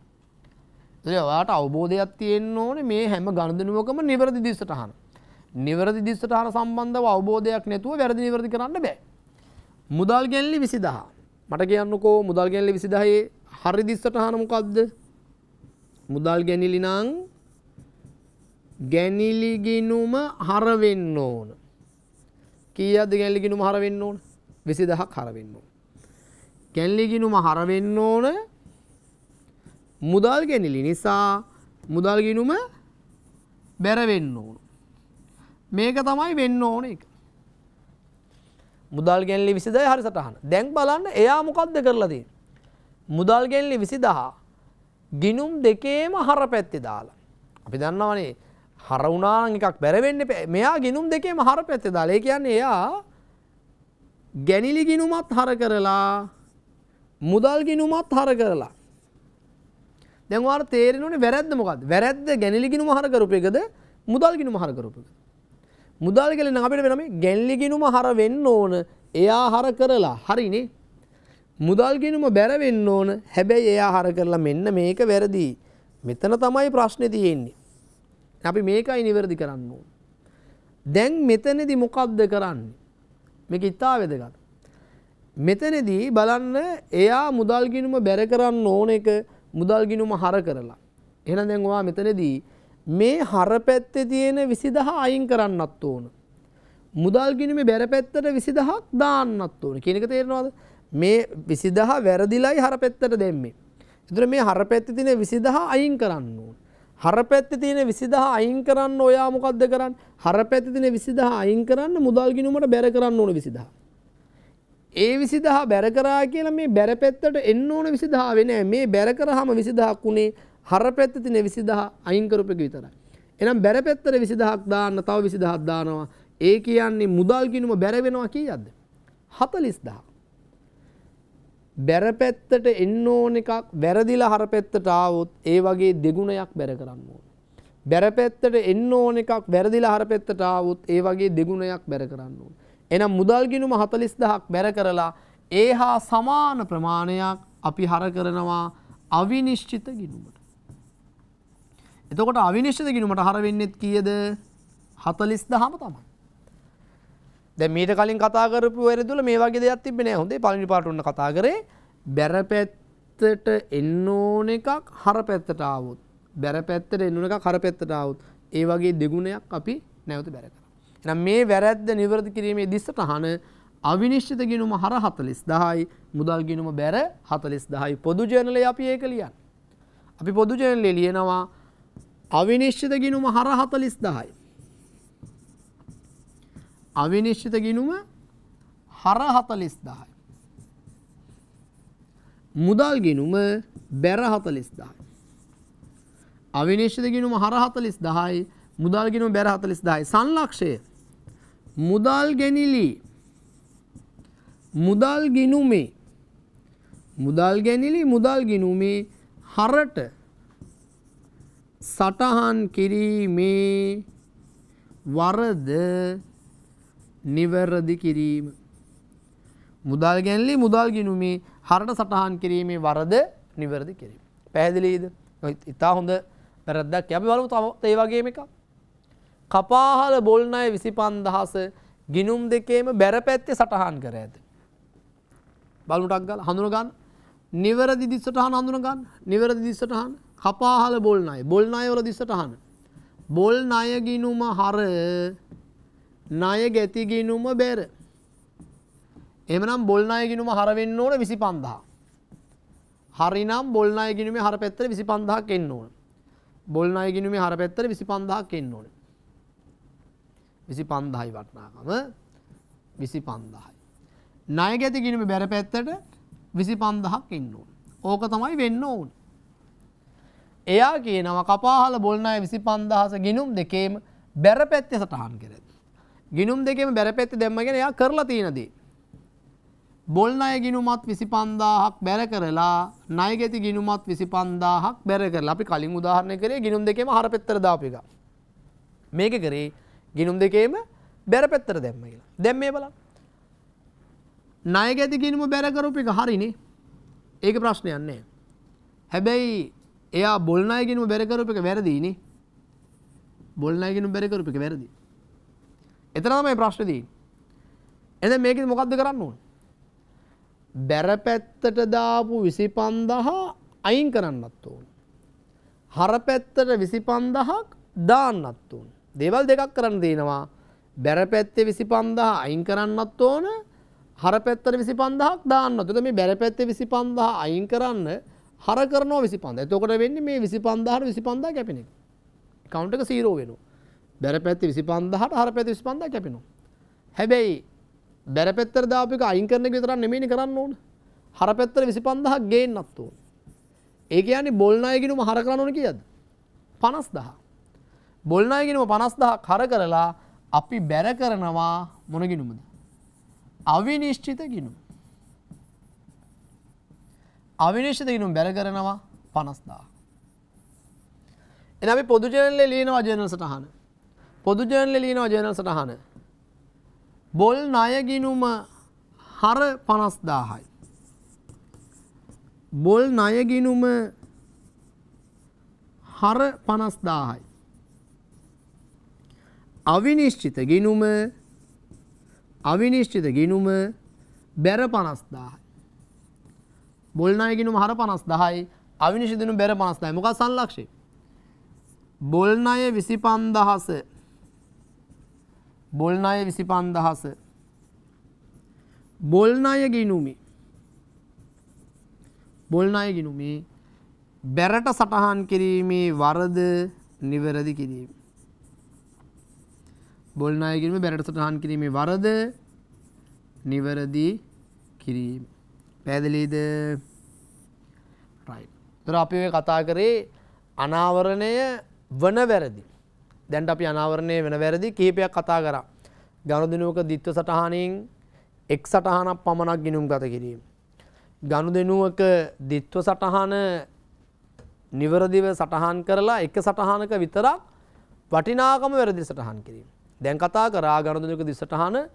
වාට අවබෝධයක් තියෙන් ඕන මේ හැම ගණදනුවකම නිවැරදි දිස්සටහන. නිවැරදි දිස්සටහන සම්බන්ධව අවබෝධයක් නැතුව වැරදි නිවැරදි කරන්න බෑ. මුදල් ගැල්ලි විසිදහ. මට කියන්නකෝ මුදල් ගැල්ලි විසිදහයේ හරි දිස්සටහන මොකක්ද. මුදල් ගැනිලි නං ගැනිලිගිනුම හරවෙන්න ඕන. කියද ගැලිගිනුම හරවෙන්න ඕන විසිදහක් හරවෙන්න ඕන. කැන්ලි ගිණුම හර වෙන්න ඕන මුදල් ගැනිලි නිසා මුදල් ගිණුම බැර වෙන්න ඕන. මේක තමයි වෙන්න ඕන එක. මුදල් ගැන්ලි විසිදය හරි සටහන දැන් බලන්න එයා මොකක්ද කරලදී. මුදල් ගැන්ලි විසිදහා ගිනුම් දෙකේම හර පැත්ති දාලා. අපි දන්නවනේ හරවුනාන් එකක් බැරවෙන්න මෙයා ගිනුම් දෙකේම හර පැත්ති දාලා ඒ කියන්නේ එයා ගැනිලි ගිනුමත් හර කරලා මුදල් ගිනුමත් හර කරලා. දැන්වාර තේරෙනනේ වැරද්ද මොකක්ද වැරද්ද ගැනිලි ගිනුම හර කරපේකද මුදල් ගිනුම හර කරපේකද. මුදල් ගෙලෙන අපිට වෙනම ගැල්ලි ගිනුම හර වෙන්න ඕන එයා හර කරලා හරිනේ. මුදල් ගිනුම බැරවෙන්න ඕන හැබැයි එයා හර කරලා මෙන්න මේක වැරදිී. මෙතන තමයි ප්‍රශ්නය තියෙන්නේ. අපි මේකයි නිවැරදි කරන්න ඕන. දැන් මෙතනදි මොකක්ද කරන්න. මේක ඉතා වෙදගත්. මෙතනදී බලන්න එයා මුදල් ගිණුම බැර කරන්න ඕන එක මුදල් ගිණුම හර කරලා. එහෙනම් දැන් ඔයා මෙතනදී මේ හර පැත්තේ තියෙන 20000 අයින් කරන්නත් ඕන. මුදල් ගිණුමේ බැර පැත්තට 20000ක් දාන්නත් ඕන කියන එක තේරෙනවද? මේ 20000 වැරදිලයි හර පැත්තට දැම්මේ. ඒතර මේ හර පැත්තේ තියෙන 20000 අයින් කරන්න ඕන. හර පැත්තේ තියෙන 20000 අයින් කරන්න ඔයා මොකද්ද කරන්නේ? හර පැත්තේ තියෙන 20000 අයින් කරන්න මුදල් ගිණුමට බැර කරන්න ඕන 20000. ඒ විසිදහ බැරකරා කියලා මේ බැරපැත්තට එන්න ඕන විසිදාවෙන මේ බැරකර හම විසිදහක් වුණේ හර පැත්තතින විසිදහ අයිංකරපක විතරයි. එනම් බැරපැත්තර විසිදහක් දාන්න තව විසිදහත් දානවා ඒ කියන්නේ මුදල් ගිනුම බැරවෙනවා කිය අද. හතලිස් දහ. බැරපැත්තට එන්න ඕන එකක් වැරදිලා හර පැත්තට ආවොත් ඒ වගේ දෙගුණයක් බැර කරන්න ඕන. බැරපැත්තට එන්න ඕන එකක් වැරදිලා හර පැත්තට ආවොත් ඒ වගේ දෙගුණයක් බැර කරන්න ඕන. එනම් මුදල් ගිණුම 40000ක් බැර කරලා ඒ හා සමාන ප්‍රමාණයක් අපි හර කරනවා අවිනිශ්චිත ගිණුමට. එතකොට අවිනිශ්චිත ගිණුමට හර වෙන්නේත් කීයද? 40000ම තමයි. දැන් මීට කලින් කතා කරපු වෙරදුල මේ වගේ දෙයක් තිබ්බේ නෑ. හොඳේ පළවෙනි පාට උන්න කතා කරේ බැර පැත්තට එන්න ඕන එකක් හර පැත්තට ආවොත් බැර පැත්තට එන්න ඕන එකක් හර පැත්තට ආවොත් ඒ වගේ දෙගුණයක් අපි නැවත බැර කරනවා. නම් මේ වැරැද්ද නිවරදි කිරීමේ දිස්සටහන අවිනිශ්චිත ගිනුම හර හතලිස් දහයි මුදල් ගිනුම බැර හතලිස් දහයි පොදු ජනලය අපි ඒක ලියන්. අපි පොදු ජනලය ලියනවා අවිනිශ්චිත ගිනුම හර හතලිස් දහයි. අවිනිශ්චිත ගිනුම හර හතලිස් දහයි. මුදල් ගිනුම බැර හතලිස් දහයි. අවිනිශ්චිත ගිනුම හර හතලිස් දහයි මුදල් ගිනුම බැර හතලිස් දහයි සංලක්ෂය මුදල් ගැනිලි මුදල් ගිනුමේ මුදල් ගැනිලි මුදල් ගිනුමේ හරට සටහන් කිරීමේ වරද නිවැරදි කිරීම මුදල් ගැනලි මුදල් ගිනුමේ හරට සටහන් කිරීමේ වරද නිවැරදි කිරීම පැහැදිලීද ඉතා හොඳ පැරද්දක් අපි බලමු තම ඒ වගේම එකක් කපාහල බොල්නය විසි පන්දහස ගිනුම් දෙකේම බැරපැත්තේ සටහන් කර ඇත. බලුටක් ගල් හඳුනගන්න නිවැරදි දිස්සටහන් හඳුනගන්න නිවැරදි දිස්සටහන් කපාහල බොල්නයි බොල්නයවල දිස්සටහන. බොල් නයගිනුම හර නය ගැතිගිනුම බැර. එමනම් බොල් අයගිනුම හරවෙන්න ඕන විසි පන්දහා. හරිනම් බොල් අයගිනුම හර පැත්තර විසි පන්දහක් එන්න ඕන. බොල් අයගිනුම හර පැත්තර විසි පන්දහක් එන්න ඕන. විසි පන්දහයි වටනාකම විසි පන්දහයි. නය ගැති ගිනම බැර පැත්තට විසි පන්දහක් ඉන්නුවන්. ඕක තමයි වෙන්න ඕන්. එයා කියනව කපාහල බොල්නය විසි පන්දහස ගිනුම් දෙකේම බැර පැත්තය සටහන් කරෙත්. ගිනුම් දෙකම බැර පැත්ති දෙම්මගෙන එයා කරලා තියෙනදී. බොල් අය ගිනුමත් විසි පන්දාහක් බැර කරලා නයගෙති ගිනුමත් විසි පන්දාහක් බැර කරලා අපි කලින් උදාහරණය කරේ ගිනුම් දෙකම හර පෙත්තර දාපික. මේක කරේ ගිනුම් දෙකේම බැර පැත්තර දැම්ම කියලා දැම් මේ බල නය ගැති ගිනම බැරකරප එක හරිනේ ඒක ප්‍රශ්නයන්නේ හැබැයි එයා බොල්නායගෙනම බැරකරප එක වැරදිීනි බොල්නායගෙනු බැරකරප එක වැරදි එතරමයි ප්‍රශ්නදී එද මේක මොකක්ද කරන්න ඕන බැරපැත්තට දාපු විසි පන්දහා අයින් කරන්නත් ඕන හර පැත්තට විසි පන්දහක් දාන්නත් ඕන දේවල් දෙකක් කරන්න දෙනවා බැර පැත්තේ විසි පන්දා අයින් කරන්නත් ඕන හර පැත්තර විසි පන්දහක් දාන්න තුළ මේ බැර පැත්තේ විසි පන්දා අයින් කරන්න හර කරනෝ විසි පන්ද තොකට වෙන්න මේ විසි පන්දාහර විසි පන්දා කැපෙන කවුන්ටක සීරෝ වෙන බැර පැත්ති විසි පන්දහට හර පැති විසි පන්දා කැපෙනු හැබැයි බැර පැත්තර දාපික අයින් කරන විතරන්න නෙමනි කරන්න ඕන හර පැත්තර විසි පන්දහක් ගේන්නත් ඕන ඒ කියන්නේ බොල්නායගෙනුම හර කරන්න ඕන කියද පනස් දහා බොල්නායගෙනම පනස්දා කර කරලා අපි බැර කරනවා මොනගෙනුමද. අවිනිශ්චිත ගිනුම්. අවිනිශ්චිත ගිනුම් බැර කරනවා පනස්දා. එනි පොදුජනල ලීනවා ජනල් සටහන. පොදුජනල ලීනවා ජනල් සටහන. බොල් නයගිනුම හර පනස්දාහයි. බොල් නයගිනුම හර පනස්දාහයි. අවිනිශ්චිත ගිනුම අවිනිශ්චිත ගිනුම බැර පනස්දාහයි. බොල්නාය ගිනුම හර පනස් දහයි අවිනිශ්චිතනු බැර පනස්දායි මොක සංලක්ෂේ. බොල්නය විසි පන්දහස බොල්නය විසි පන්දහස බොල්නය ගිනුමි බොල්නය ගිනුමි බැරට සටහන් කිරීමේ වරද නිවැරදි කිරීම. බොල් අයගරීම බැරට සටහන් කිරීමේ වරද නිවරදි කිරීම. පැදලීද රයි. තුර අපි කතා කරේ අනාවරණය වන වැරදි. දැන්ට අපි අනාවරණය වෙන වැරදි කීපයක් කතා කර. ගණුදනුවක දිත්ව සටහනින් එක් සටහනක් පමණක් ගිනුම් ගත කිරීම. ගණු දෙනුවක දිත්ව සටහන නිවරදිව සටහන් කරලා එක සටහනක විතරක් වටිනාකම වැරදි සටහන් කිරීම. දැන් කතා කරා ගණදුනක දිසටහන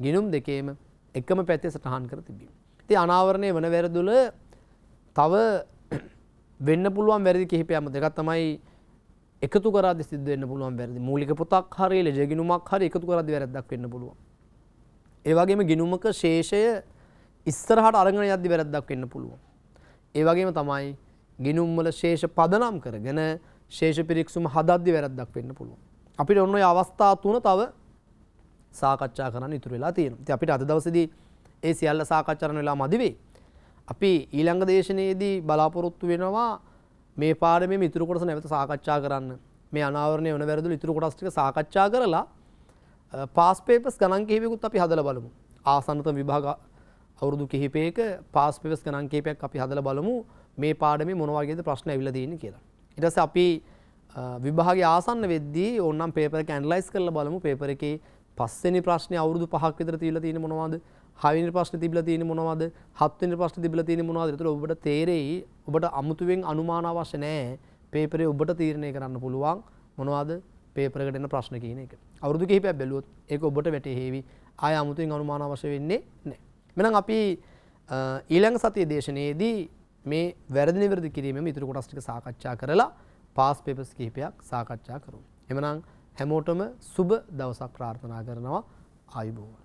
ගිනුම් දෙකේම එකම පැත්තේ සටහන් කර තිබීම. ති අනාවරණය වන වැරදුල තව වෙන්න පුළුවන් වැරදි කිහිපයම දෙකක් තමයි එකතු කරද සිද වෙන්න පුළුවන් වැරදි මූලික පොතක් හරි ලජගිනුමක් හරි එකතු කරද වැරදක් වෙන්න පුළුවන්. ඒවගේම ගිනුමක ශේෂය ඉස්සරහට අරගෙන යද්දි වැරද්දක් වෙන්න පුළුවන්. ඒවගේම තමයි ගිනුම්වල ශේෂ පදනම් කරගෙන ශේෂ පිරික්සුම හදද්දි වැරද්දක් වෙන්න පුළුවන්. අපිට ඔන්න අවස්ථා තුන තව සාකච්ඡා කරන්න ඉතුරු වෙලා තියෙනවා. ඉතින් අපිට අද දවසේදී ඒ සියල්ල සාකච්ඡා කරන වෙලාව මදි වෙයි. අපි ඊළඟ දේශනයේදී බලාපොරොත්තු වෙනවා මේ පාඩමේ මේ ඉතුරු කොටස නැවත සාකච්ඡා කරන්න. මේ අනාවරණය වෙන වැරදුළු ඉතුරු කොටස් ටික සාකච්ඡා කරලා පාස් පේපර්ස් ගණන් කිහිපයකුත් අපි හදලා බලමු. ආසන්නතම විභාග අවුරුදු කිහිපයක පාස් පේපර්ස් ගණන් කිහිපයක් අපි හදලා බලමු. මේ පාඩමේ මොන වගේද ප්‍රශ්න ඇවිල්ලා තියෙන්නේ කියලා. ඊට පස්සේ අපි විභාග ආසන්න වෙද්දී ඔන්නම් පේපර කැන්ලයිස් කරල බලමු පේපර එක පස්සනි ප්‍රශ්නය අවුරදු පහක් විතර තිීල තියෙන මොනවාද හවිනි ප්‍රශ්න තිබල තියෙන මොනවද හත්වනි ප්‍රශ්න තිබල තියෙන මොනවාද තුර ඔබට තේරෙයි ඔබට අමුතුවෙන් අනුමාන අවශ්‍ය නෑ පේපරේ ඔබට තීරණය කරන්න පුළුවන් මොනවාද පේපරකටන ප්‍රශ්න කියන එක අවුරදු කිහිපයක් බැලුවොත් ඒක ඔබට වැටහෙවි ආය අමුතුවෙන් අනුමාන අවශ්‍ය වෙන්නේ නෑ මෙනම් අපි ඊළඟ සතිය දේශනයේදී මේ වැරදි නිවැරදි කිරීම ඉතුරු කොටස් ටික සාකච්ඡා කරලා පාස් පේපස් කිහිපයක් සාකච්ඡා කරමු. එමනම් හැමෝටම සුබ දවසක් ප්‍රාර්ථනා කරනවා ආයුබෝවන්.